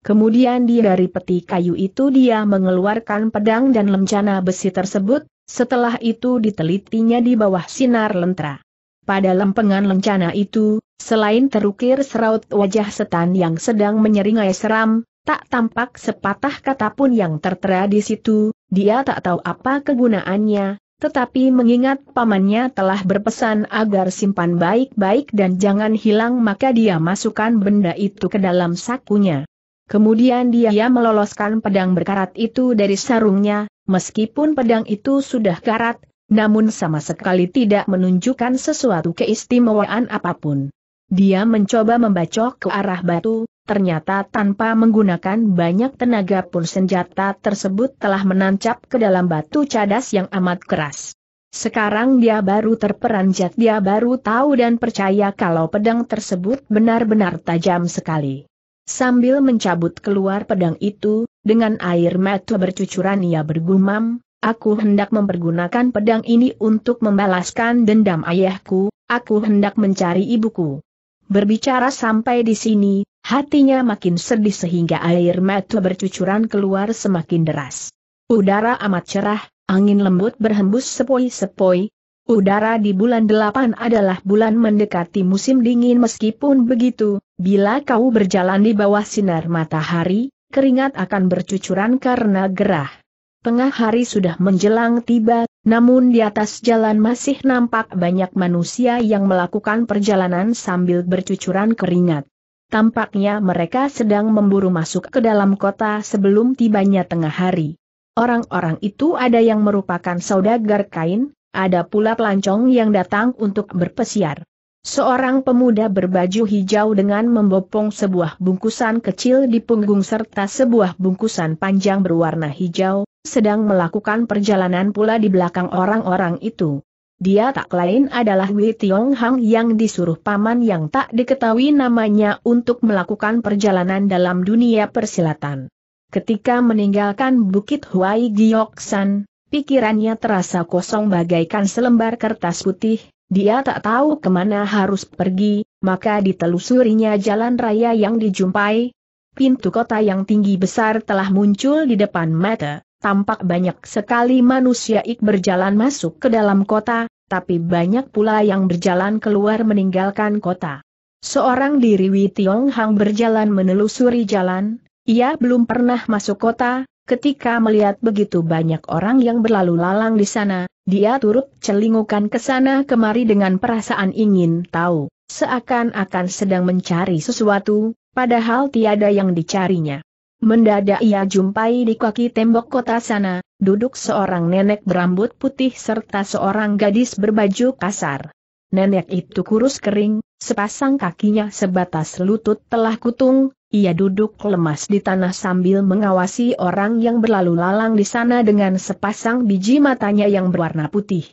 Kemudian dia dari peti kayu itu dia mengeluarkan pedang dan lencana besi tersebut, setelah itu ditelitinya di bawah sinar lentera. Pada lempengan lencana itu, selain terukir seraut wajah setan yang sedang menyeringai seram, tak tampak sepatah kata pun yang tertera di situ, dia tak tahu apa kegunaannya, tetapi mengingat pamannya telah berpesan agar simpan baik-baik dan jangan hilang maka dia masukkan benda itu ke dalam sakunya. Kemudian dia meloloskan pedang berkarat itu dari sarungnya, meskipun pedang itu sudah karat, namun sama sekali tidak menunjukkan sesuatu keistimewaan apapun. Dia mencoba membacok ke arah batu, ternyata tanpa menggunakan banyak tenaga pun senjata tersebut telah menancap ke dalam batu cadas yang amat keras. Sekarang dia baru terperanjat dia baru tahu dan percaya kalau pedang tersebut benar-benar tajam sekali. Sambil mencabut keluar pedang itu, dengan air mata bercucuran ia bergumam, aku hendak mempergunakan pedang ini untuk membalaskan dendam ayahku, aku hendak mencari ibuku. Berbicara sampai di sini, Hatinya makin sedih sehingga air mata bercucuran keluar semakin deras. Udara amat cerah, angin lembut berhembus sepoi-sepoi. Udara di bulan delapan adalah bulan mendekati musim dingin meskipun begitu, bila kau berjalan di bawah sinar matahari, keringat akan bercucuran karena gerah. Tengah hari sudah menjelang tiba, namun di atas jalan masih nampak banyak manusia yang melakukan perjalanan sambil bercucuran keringat. Tampaknya mereka sedang memburu masuk ke dalam kota sebelum tibanya tengah hari. Orang-orang itu ada yang merupakan saudagar kain, ada pula pelancong yang datang untuk berpesiar. Seorang pemuda berbaju hijau dengan membopong sebuah bungkusan kecil di punggung serta sebuah bungkusan panjang berwarna hijau, sedang melakukan perjalanan pula di belakang orang-orang itu. Dia tak lain adalah Wei Tiong Hang yang disuruh paman yang tak diketahui namanya untuk melakukan perjalanan dalam dunia persilatan. Ketika meninggalkan Bukit Huai Gioksan, pikirannya terasa kosong bagaikan selembar kertas putih, dia tak tahu kemana harus pergi, maka ditelusurinya jalan raya yang dijumpai. Pintu kota yang tinggi besar telah muncul di depan mata tampak banyak sekali manusia ik berjalan masuk ke dalam kota, tapi banyak pula yang berjalan keluar meninggalkan kota. Seorang diri Wi Tiong Hang berjalan menelusuri jalan, ia belum pernah masuk kota, ketika melihat begitu banyak orang yang berlalu lalang di sana, dia turut celingukan ke sana kemari dengan perasaan ingin tahu, seakan-akan sedang mencari sesuatu, padahal tiada yang dicarinya. Mendadak ia jumpai di kaki tembok kota sana, duduk seorang nenek berambut putih serta seorang gadis berbaju kasar. Nenek itu kurus kering, sepasang kakinya sebatas lutut telah kutung, ia duduk lemas di tanah sambil mengawasi orang yang berlalu lalang di sana dengan sepasang biji matanya yang berwarna putih.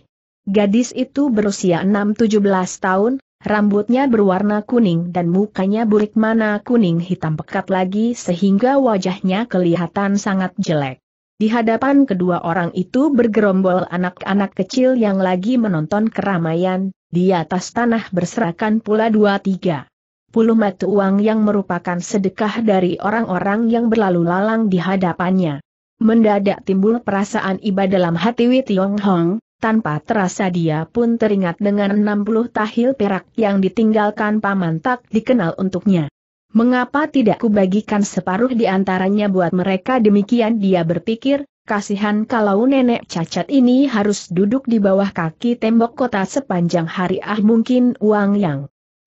Gadis itu berusia 6-17 tahun, Rambutnya berwarna kuning dan mukanya burik mana kuning hitam pekat lagi sehingga wajahnya kelihatan sangat jelek. Di hadapan kedua orang itu bergerombol anak-anak kecil yang lagi menonton keramaian, di atas tanah berserakan pula dua tiga puluh mata uang yang merupakan sedekah dari orang-orang yang berlalu lalang di hadapannya. Mendadak timbul perasaan iba dalam hati Wei Tiong Hong, tanpa terasa dia pun teringat dengan 60 tahil perak yang ditinggalkan paman tak dikenal untuknya. Mengapa tidak kubagikan separuh di antaranya buat mereka demikian dia berpikir, kasihan kalau nenek cacat ini harus duduk di bawah kaki tembok kota sepanjang hari ah mungkin uang yang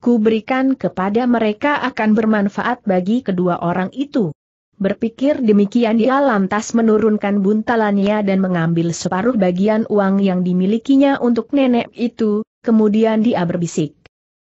kuberikan kepada mereka akan bermanfaat bagi kedua orang itu. Berpikir demikian dia lantas menurunkan buntalannya dan mengambil separuh bagian uang yang dimilikinya untuk nenek itu, kemudian dia berbisik.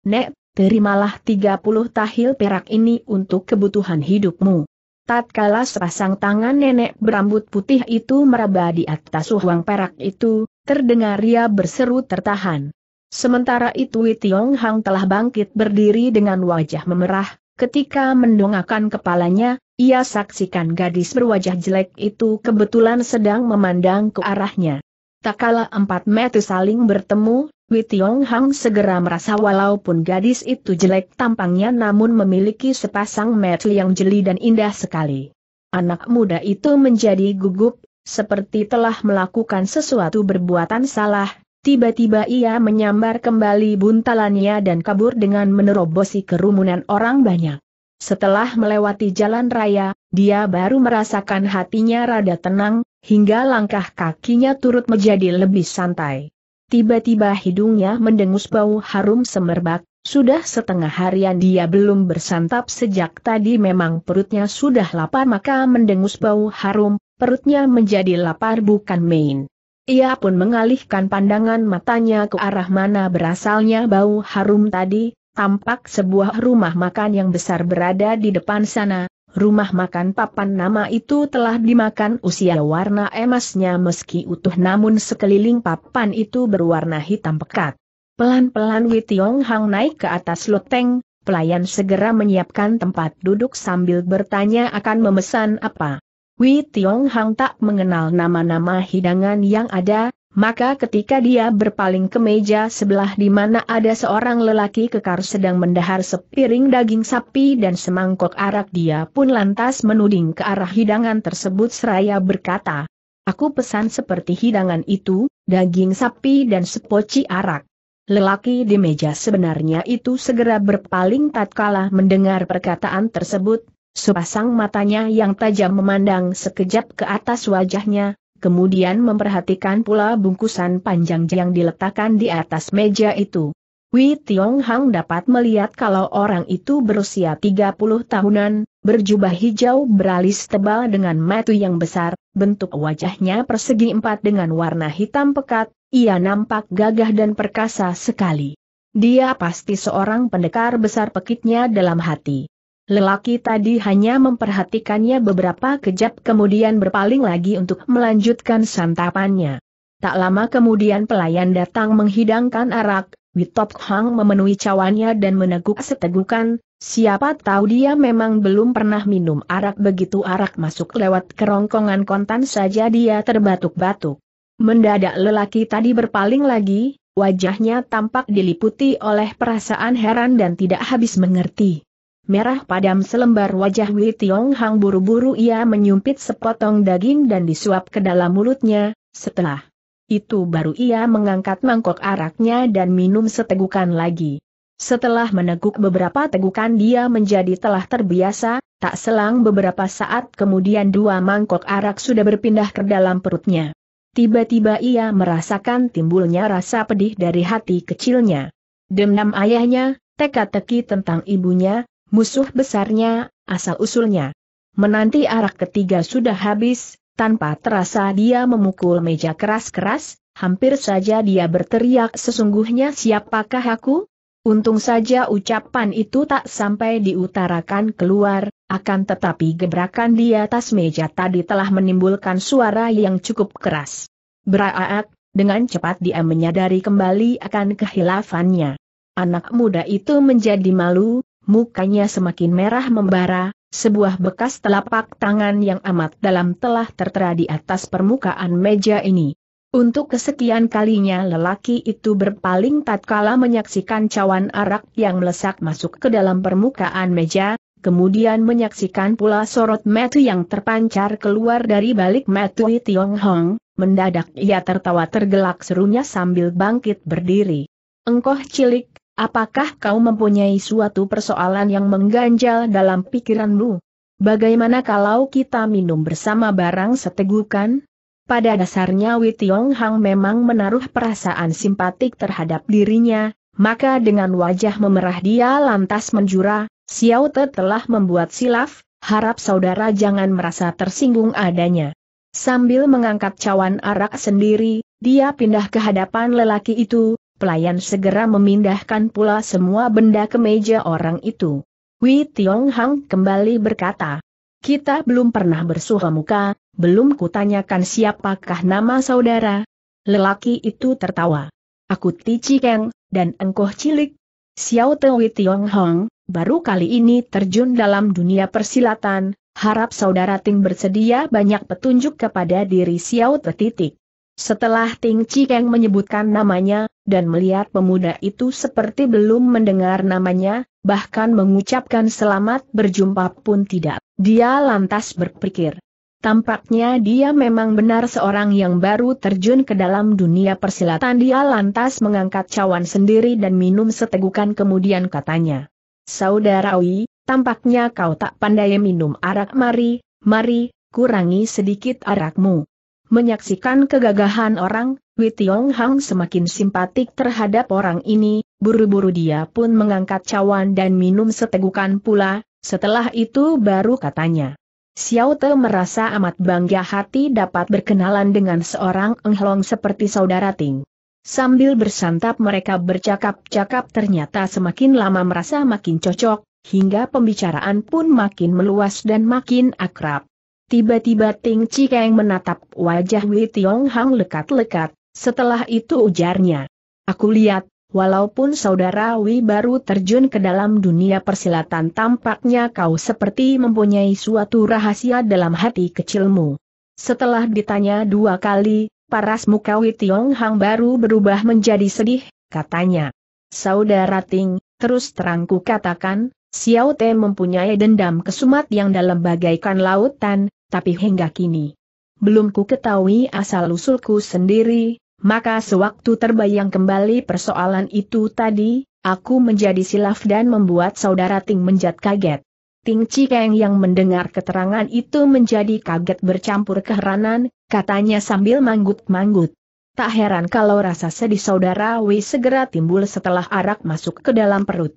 Nek, terimalah 30 tahil perak ini untuk kebutuhan hidupmu. Tatkala sepasang tangan nenek berambut putih itu meraba di atas uang perak itu, terdengar ia berseru tertahan. Sementara itu Tiong Hang telah bangkit berdiri dengan wajah memerah, ketika mendongakkan kepalanya, ia saksikan gadis berwajah jelek itu kebetulan sedang memandang ke arahnya. Tak kala empat mata saling bertemu, Witiong Hang segera merasa walaupun gadis itu jelek tampangnya namun memiliki sepasang mata yang jeli dan indah sekali. Anak muda itu menjadi gugup, seperti telah melakukan sesuatu berbuatan salah, tiba-tiba ia menyambar kembali buntalannya dan kabur dengan menerobosi kerumunan orang banyak. Setelah melewati jalan raya, dia baru merasakan hatinya rada tenang, hingga langkah kakinya turut menjadi lebih santai. Tiba-tiba hidungnya mendengus bau harum semerbak, sudah setengah harian dia belum bersantap sejak tadi memang perutnya sudah lapar maka mendengus bau harum, perutnya menjadi lapar bukan main. Ia pun mengalihkan pandangan matanya ke arah mana berasalnya bau harum tadi, tampak sebuah rumah makan yang besar berada di depan sana, rumah makan papan nama itu telah dimakan usia warna emasnya meski utuh namun sekeliling papan itu berwarna hitam pekat. Pelan-pelan Witiong Hang naik ke atas loteng, pelayan segera menyiapkan tempat duduk sambil bertanya akan memesan apa. Wei Tiong Hang tak mengenal nama-nama hidangan yang ada, maka ketika dia berpaling ke meja sebelah di mana ada seorang lelaki kekar sedang mendahar sepiring daging sapi dan semangkok arak dia pun lantas menuding ke arah hidangan tersebut seraya berkata, Aku pesan seperti hidangan itu, daging sapi dan sepoci arak. Lelaki di meja sebenarnya itu segera berpaling tatkala mendengar perkataan tersebut, sepasang matanya yang tajam memandang sekejap ke atas wajahnya, kemudian memperhatikan pula bungkusan panjang yang diletakkan di atas meja itu. Wei Tiong Hang dapat melihat kalau orang itu berusia 30 tahunan, berjubah hijau beralis tebal dengan mata yang besar, bentuk wajahnya persegi empat dengan warna hitam pekat, ia nampak gagah dan perkasa sekali. Dia pasti seorang pendekar besar pekitnya dalam hati. Lelaki tadi hanya memperhatikannya beberapa kejap kemudian berpaling lagi untuk melanjutkan santapannya. Tak lama kemudian pelayan datang menghidangkan arak, Witop Hang memenuhi cawannya dan meneguk setegukan, siapa tahu dia memang belum pernah minum arak begitu arak masuk lewat kerongkongan kontan saja dia terbatuk-batuk. Mendadak lelaki tadi berpaling lagi, wajahnya tampak diliputi oleh perasaan heran dan tidak habis mengerti. Merah padam selembar wajah Wei Tiong Hang buru-buru ia menyumpit sepotong daging dan disuap ke dalam mulutnya, setelah itu baru ia mengangkat mangkok araknya dan minum setegukan lagi. Setelah meneguk beberapa tegukan dia menjadi telah terbiasa, tak selang beberapa saat kemudian dua mangkok arak sudah berpindah ke dalam perutnya. Tiba-tiba ia merasakan timbulnya rasa pedih dari hati kecilnya. Demam ayahnya, teka-teki tentang ibunya, musuh besarnya, asal-usulnya. Menanti arak ketiga sudah habis, tanpa terasa dia memukul meja keras-keras, hampir saja dia berteriak sesungguhnya siapakah aku? Untung saja ucapan itu tak sampai diutarakan keluar, akan tetapi gebrakan di atas meja tadi telah menimbulkan suara yang cukup keras. Beraak, dengan cepat dia menyadari kembali akan kehilafannya. Anak muda itu menjadi malu, mukanya semakin merah membara, sebuah bekas telapak tangan yang amat dalam telah tertera di atas permukaan meja ini. Untuk kesekian kalinya lelaki itu berpaling tatkala menyaksikan cawan arak yang melesak masuk ke dalam permukaan meja, kemudian menyaksikan pula sorot metu yang terpancar keluar dari balik metu Tiong Hong, mendadak ia tertawa tergelak serunya sambil bangkit berdiri. Engkoh cilik, Apakah kau mempunyai suatu persoalan yang mengganjal dalam pikiranmu? Bagaimana kalau kita minum bersama barang setegukan? Pada dasarnya Wei Tiong Hang memang menaruh perasaan simpatik terhadap dirinya, maka dengan wajah memerah dia lantas menjura, Xiao Te telah membuat silaf, harap saudara jangan merasa tersinggung adanya. Sambil mengangkat cawan arak sendiri, dia pindah ke hadapan lelaki itu, pelayan segera memindahkan pula semua benda ke meja orang itu. Wei Tiong Hang kembali berkata, kita belum pernah bersuha muka, belum kutanyakan siapakah nama saudara. Lelaki itu tertawa. Aku Ti Cikeng, dan engkau cilik. Xiao Wei Tiong Hang baru kali ini terjun dalam dunia persilatan, harap saudara Ting bersedia banyak petunjuk kepada diri Xiao Te titik. Setelah Ting Cikeng menyebutkan namanya, dan melihat pemuda itu seperti belum mendengar namanya, bahkan mengucapkan selamat berjumpa pun tidak. Dia lantas berpikir. Tampaknya dia memang benar seorang yang baru terjun ke dalam dunia persilatan dia lantas mengangkat cawan sendiri dan minum setegukan kemudian katanya. Saudarawi, tampaknya kau tak pandai minum arak mari, mari, kurangi sedikit arakmu. Menyaksikan kegagahan orang, Wei Tiong Hang semakin simpatik terhadap orang ini, buru-buru dia pun mengangkat cawan dan minum setegukan pula, setelah itu baru katanya. Xiao Te merasa amat bangga hati dapat berkenalan dengan seorang enghlong seperti saudara Ting. Sambil bersantap mereka bercakap-cakap ternyata semakin lama merasa makin cocok, hingga pembicaraan pun makin meluas dan makin akrab. Tiba-tiba Ting Keng menatap wajah Wei Tiong Hang lekat-lekat, setelah itu ujarnya. Aku lihat, walaupun saudara Wi baru terjun ke dalam dunia persilatan tampaknya kau seperti mempunyai suatu rahasia dalam hati kecilmu. Setelah ditanya dua kali, paras muka Wi Tiong Hang baru berubah menjadi sedih, katanya. Saudara Ting, terus terangku katakan, Xiao Te mempunyai dendam kesumat yang dalam bagaikan lautan, tapi hingga kini. Belum ku ketahui asal-usulku sendiri, maka sewaktu terbayang kembali persoalan itu tadi, aku menjadi silaf dan membuat saudara Ting menjat kaget. Ting Cikeng yang mendengar keterangan itu menjadi kaget bercampur keheranan, katanya sambil manggut-manggut. Tak heran kalau rasa sedih saudara Wei segera timbul setelah arak masuk ke dalam perut.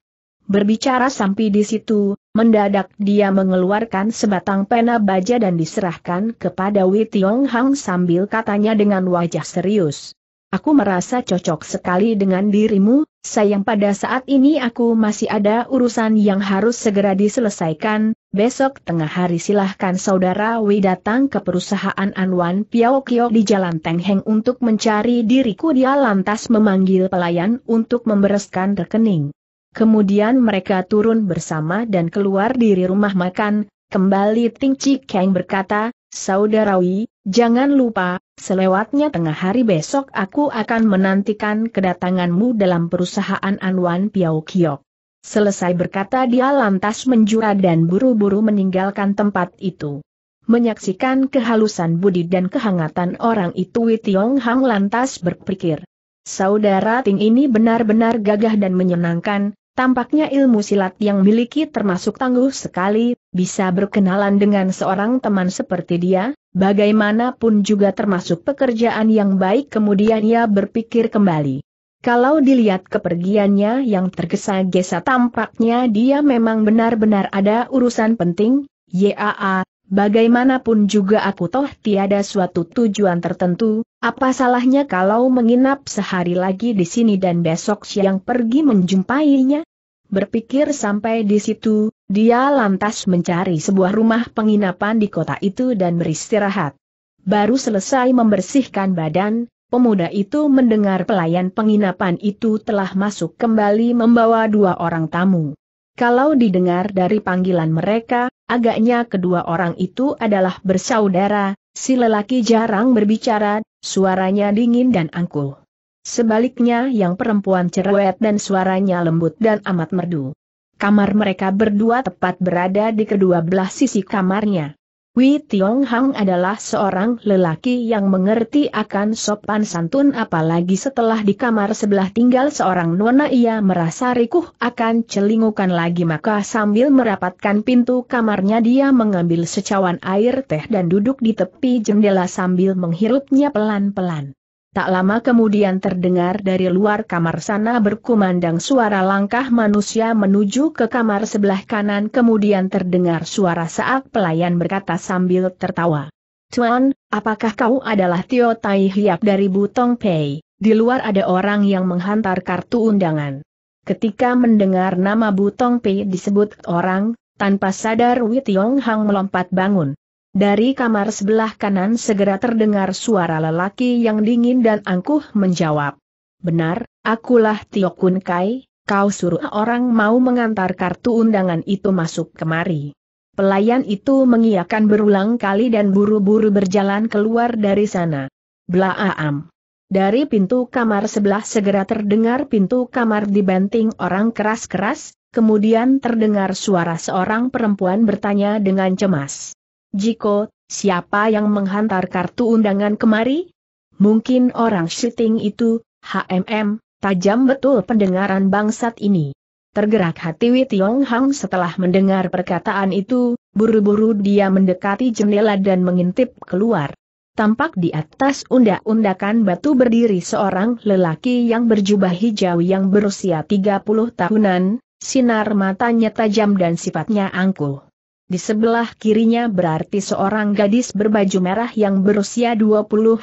Berbicara sampai di situ, Mendadak dia mengeluarkan sebatang pena baja dan diserahkan kepada Wei Tiong Hang sambil katanya dengan wajah serius. Aku merasa cocok sekali dengan dirimu, sayang pada saat ini aku masih ada urusan yang harus segera diselesaikan, besok tengah hari silahkan saudara Wei datang ke perusahaan Anwan Piao Kio di Jalan Tengheng untuk mencari diriku dia lantas memanggil pelayan untuk membereskan rekening. Kemudian mereka turun bersama dan keluar dari rumah makan, kembali Ting Chi Kang berkata, Saudarawi, jangan lupa, selewatnya tengah hari besok aku akan menantikan kedatanganmu dalam perusahaan Anwan Piao Kiok. Selesai berkata dia lantas menjura dan buru-buru meninggalkan tempat itu. Menyaksikan kehalusan budi dan kehangatan orang itu Witiong Hang lantas berpikir. Saudara Ting ini benar-benar gagah dan menyenangkan, Tampaknya ilmu silat yang miliki termasuk tangguh sekali, bisa berkenalan dengan seorang teman seperti dia, bagaimanapun juga termasuk pekerjaan yang baik kemudian ia berpikir kembali. Kalau dilihat kepergiannya yang tergesa-gesa tampaknya dia memang benar-benar ada urusan penting, YAA, Bagaimanapun juga aku toh tiada suatu tujuan tertentu, apa salahnya kalau menginap sehari lagi di sini dan besok siang pergi menjumpainya? Berpikir sampai di situ, dia lantas mencari sebuah rumah penginapan di kota itu dan beristirahat. Baru selesai membersihkan badan, pemuda itu mendengar pelayan penginapan itu telah masuk kembali membawa dua orang tamu. Kalau didengar dari panggilan mereka, Agaknya kedua orang itu adalah bersaudara, si lelaki jarang berbicara, suaranya dingin dan angkuh. Sebaliknya yang perempuan cerewet dan suaranya lembut dan amat merdu. Kamar mereka berdua tepat berada di kedua belah sisi kamarnya. Wei Tiong Hang adalah seorang lelaki yang mengerti akan sopan santun apalagi setelah di kamar sebelah tinggal seorang nona ia merasa rikuh akan celingukan lagi maka sambil merapatkan pintu kamarnya dia mengambil secawan air teh dan duduk di tepi jendela sambil menghirupnya pelan-pelan. Tak lama kemudian terdengar dari luar kamar sana berkumandang suara langkah manusia menuju ke kamar sebelah kanan kemudian terdengar suara saat pelayan berkata sambil tertawa. Tuan, apakah kau adalah Tio Tai Hiap dari Butong Pei? Di luar ada orang yang menghantar kartu undangan. Ketika mendengar nama Butong Pei disebut orang, tanpa sadar Wei Tiong Hang melompat bangun. Dari kamar sebelah kanan segera terdengar suara lelaki yang dingin dan angkuh menjawab. Benar, akulah Tio Kun Kai, kau suruh orang mau mengantar kartu undangan itu masuk kemari. Pelayan itu mengiakan berulang kali dan buru-buru berjalan keluar dari sana. Blaaam. Dari pintu kamar sebelah segera terdengar pintu kamar dibanting orang keras-keras, kemudian terdengar suara seorang perempuan bertanya dengan cemas. Jiko, siapa yang menghantar kartu undangan kemari? Mungkin orang syuting itu, HMM, tajam betul pendengaran bangsat ini. Tergerak hati Wei Tiong Hang setelah mendengar perkataan itu, buru-buru dia mendekati jendela dan mengintip keluar. Tampak di atas undak-undakan batu berdiri seorang lelaki yang berjubah hijau yang berusia 30 tahunan, sinar matanya tajam dan sifatnya angkuh. Di sebelah kirinya berarti seorang gadis berbaju merah yang berusia 21-2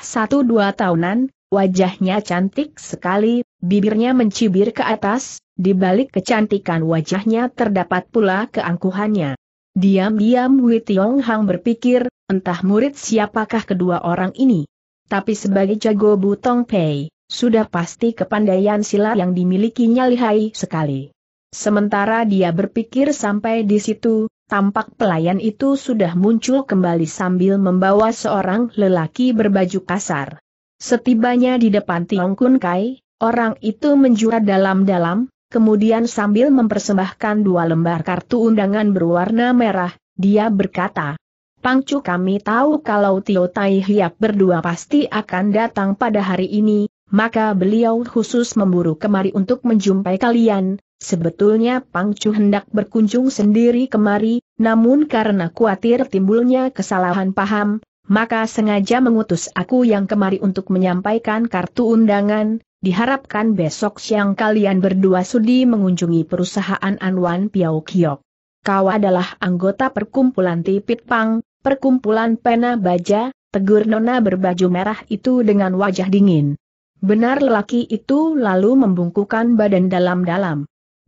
tahunan, wajahnya cantik sekali, bibirnya mencibir ke atas, di balik kecantikan wajahnya terdapat pula keangkuhannya. Diam-diam Wei Tiong Hang berpikir, entah murid siapakah kedua orang ini. Tapi sebagai jago butong pei, sudah pasti kepandaian silat yang dimilikinya lihai sekali. Sementara dia berpikir sampai di situ, Tampak pelayan itu sudah muncul kembali sambil membawa seorang lelaki berbaju kasar. Setibanya di depan Tiong Kun Kai, orang itu menjura dalam-dalam, kemudian sambil mempersembahkan dua lembar kartu undangan berwarna merah, dia berkata, Pangcu kami tahu kalau Tio Tai Hiap berdua pasti akan datang pada hari ini, maka beliau khusus memburu kemari untuk menjumpai kalian, Sebetulnya Pang Chu hendak berkunjung sendiri kemari, namun karena khawatir timbulnya kesalahan paham, maka sengaja mengutus aku yang kemari untuk menyampaikan kartu undangan, diharapkan besok siang kalian berdua sudi mengunjungi perusahaan Anwan Piau Kiok. Kau adalah anggota perkumpulan Tipit Pang, perkumpulan Pena Baja, tegur nona berbaju merah itu dengan wajah dingin. Benar lelaki itu lalu membungkukkan badan dalam-dalam.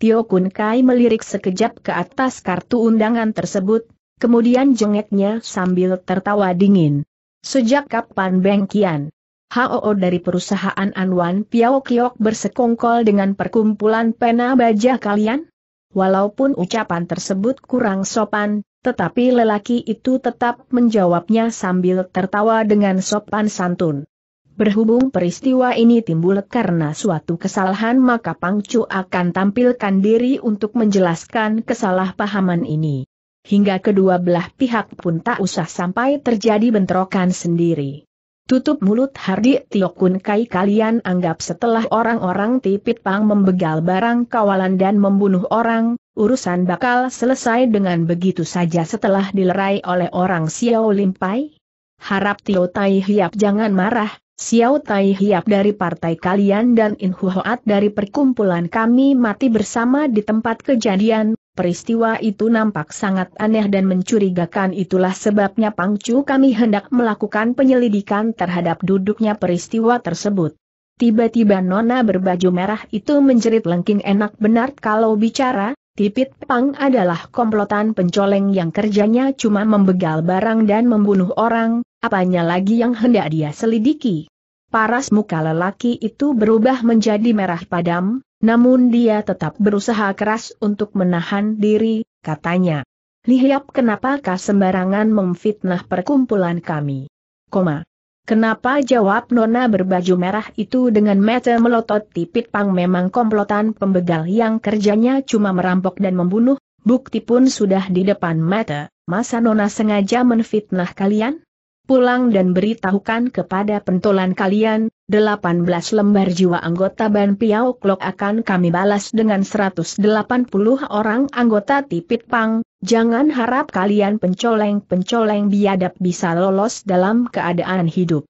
Tio Kun Kai melirik sekejap ke atas kartu undangan tersebut, kemudian jengeknya sambil tertawa dingin. Sejak kapan Beng Kian? HOO dari perusahaan Anwan Piao Kiok bersekongkol dengan perkumpulan pena baja kalian? Walaupun ucapan tersebut kurang sopan, tetapi lelaki itu tetap menjawabnya sambil tertawa dengan sopan santun. Berhubung peristiwa ini timbul karena suatu kesalahan maka Pangcu akan tampilkan diri untuk menjelaskan kesalahpahaman ini. Hingga kedua belah pihak pun tak usah sampai terjadi bentrokan sendiri. Tutup mulut Hardi Tiokun Kai kalian anggap setelah orang-orang tipit pang membegal barang kawalan dan membunuh orang, urusan bakal selesai dengan begitu saja setelah dilerai oleh orang Xiao Limpai? Harap Tio Tai Hiap jangan marah, Xiao Tai Hiap dari partai kalian dan In Huoat dari perkumpulan kami mati bersama di tempat kejadian, peristiwa itu nampak sangat aneh dan mencurigakan itulah sebabnya Pangcu kami hendak melakukan penyelidikan terhadap duduknya peristiwa tersebut. Tiba-tiba Nona berbaju merah itu menjerit lengking enak benar kalau bicara, Tipit Pang adalah komplotan pencoleng yang kerjanya cuma membegal barang dan membunuh orang, apanya lagi yang hendak dia selidiki? Paras muka lelaki itu berubah menjadi merah padam, namun dia tetap berusaha keras untuk menahan diri, katanya. Lihiap kenapakah sembarangan memfitnah perkumpulan kami? Koma. Kenapa jawab nona berbaju merah itu dengan mata melotot tipit pang memang komplotan pembegal yang kerjanya cuma merampok dan membunuh, bukti pun sudah di depan mata, masa nona sengaja menfitnah kalian? pulang dan beritahukan kepada pentolan kalian, 18 lembar jiwa anggota Ban Piao Klok akan kami balas dengan 180 orang anggota Tipit Pang, jangan harap kalian pencoleng-pencoleng biadab bisa lolos dalam keadaan hidup.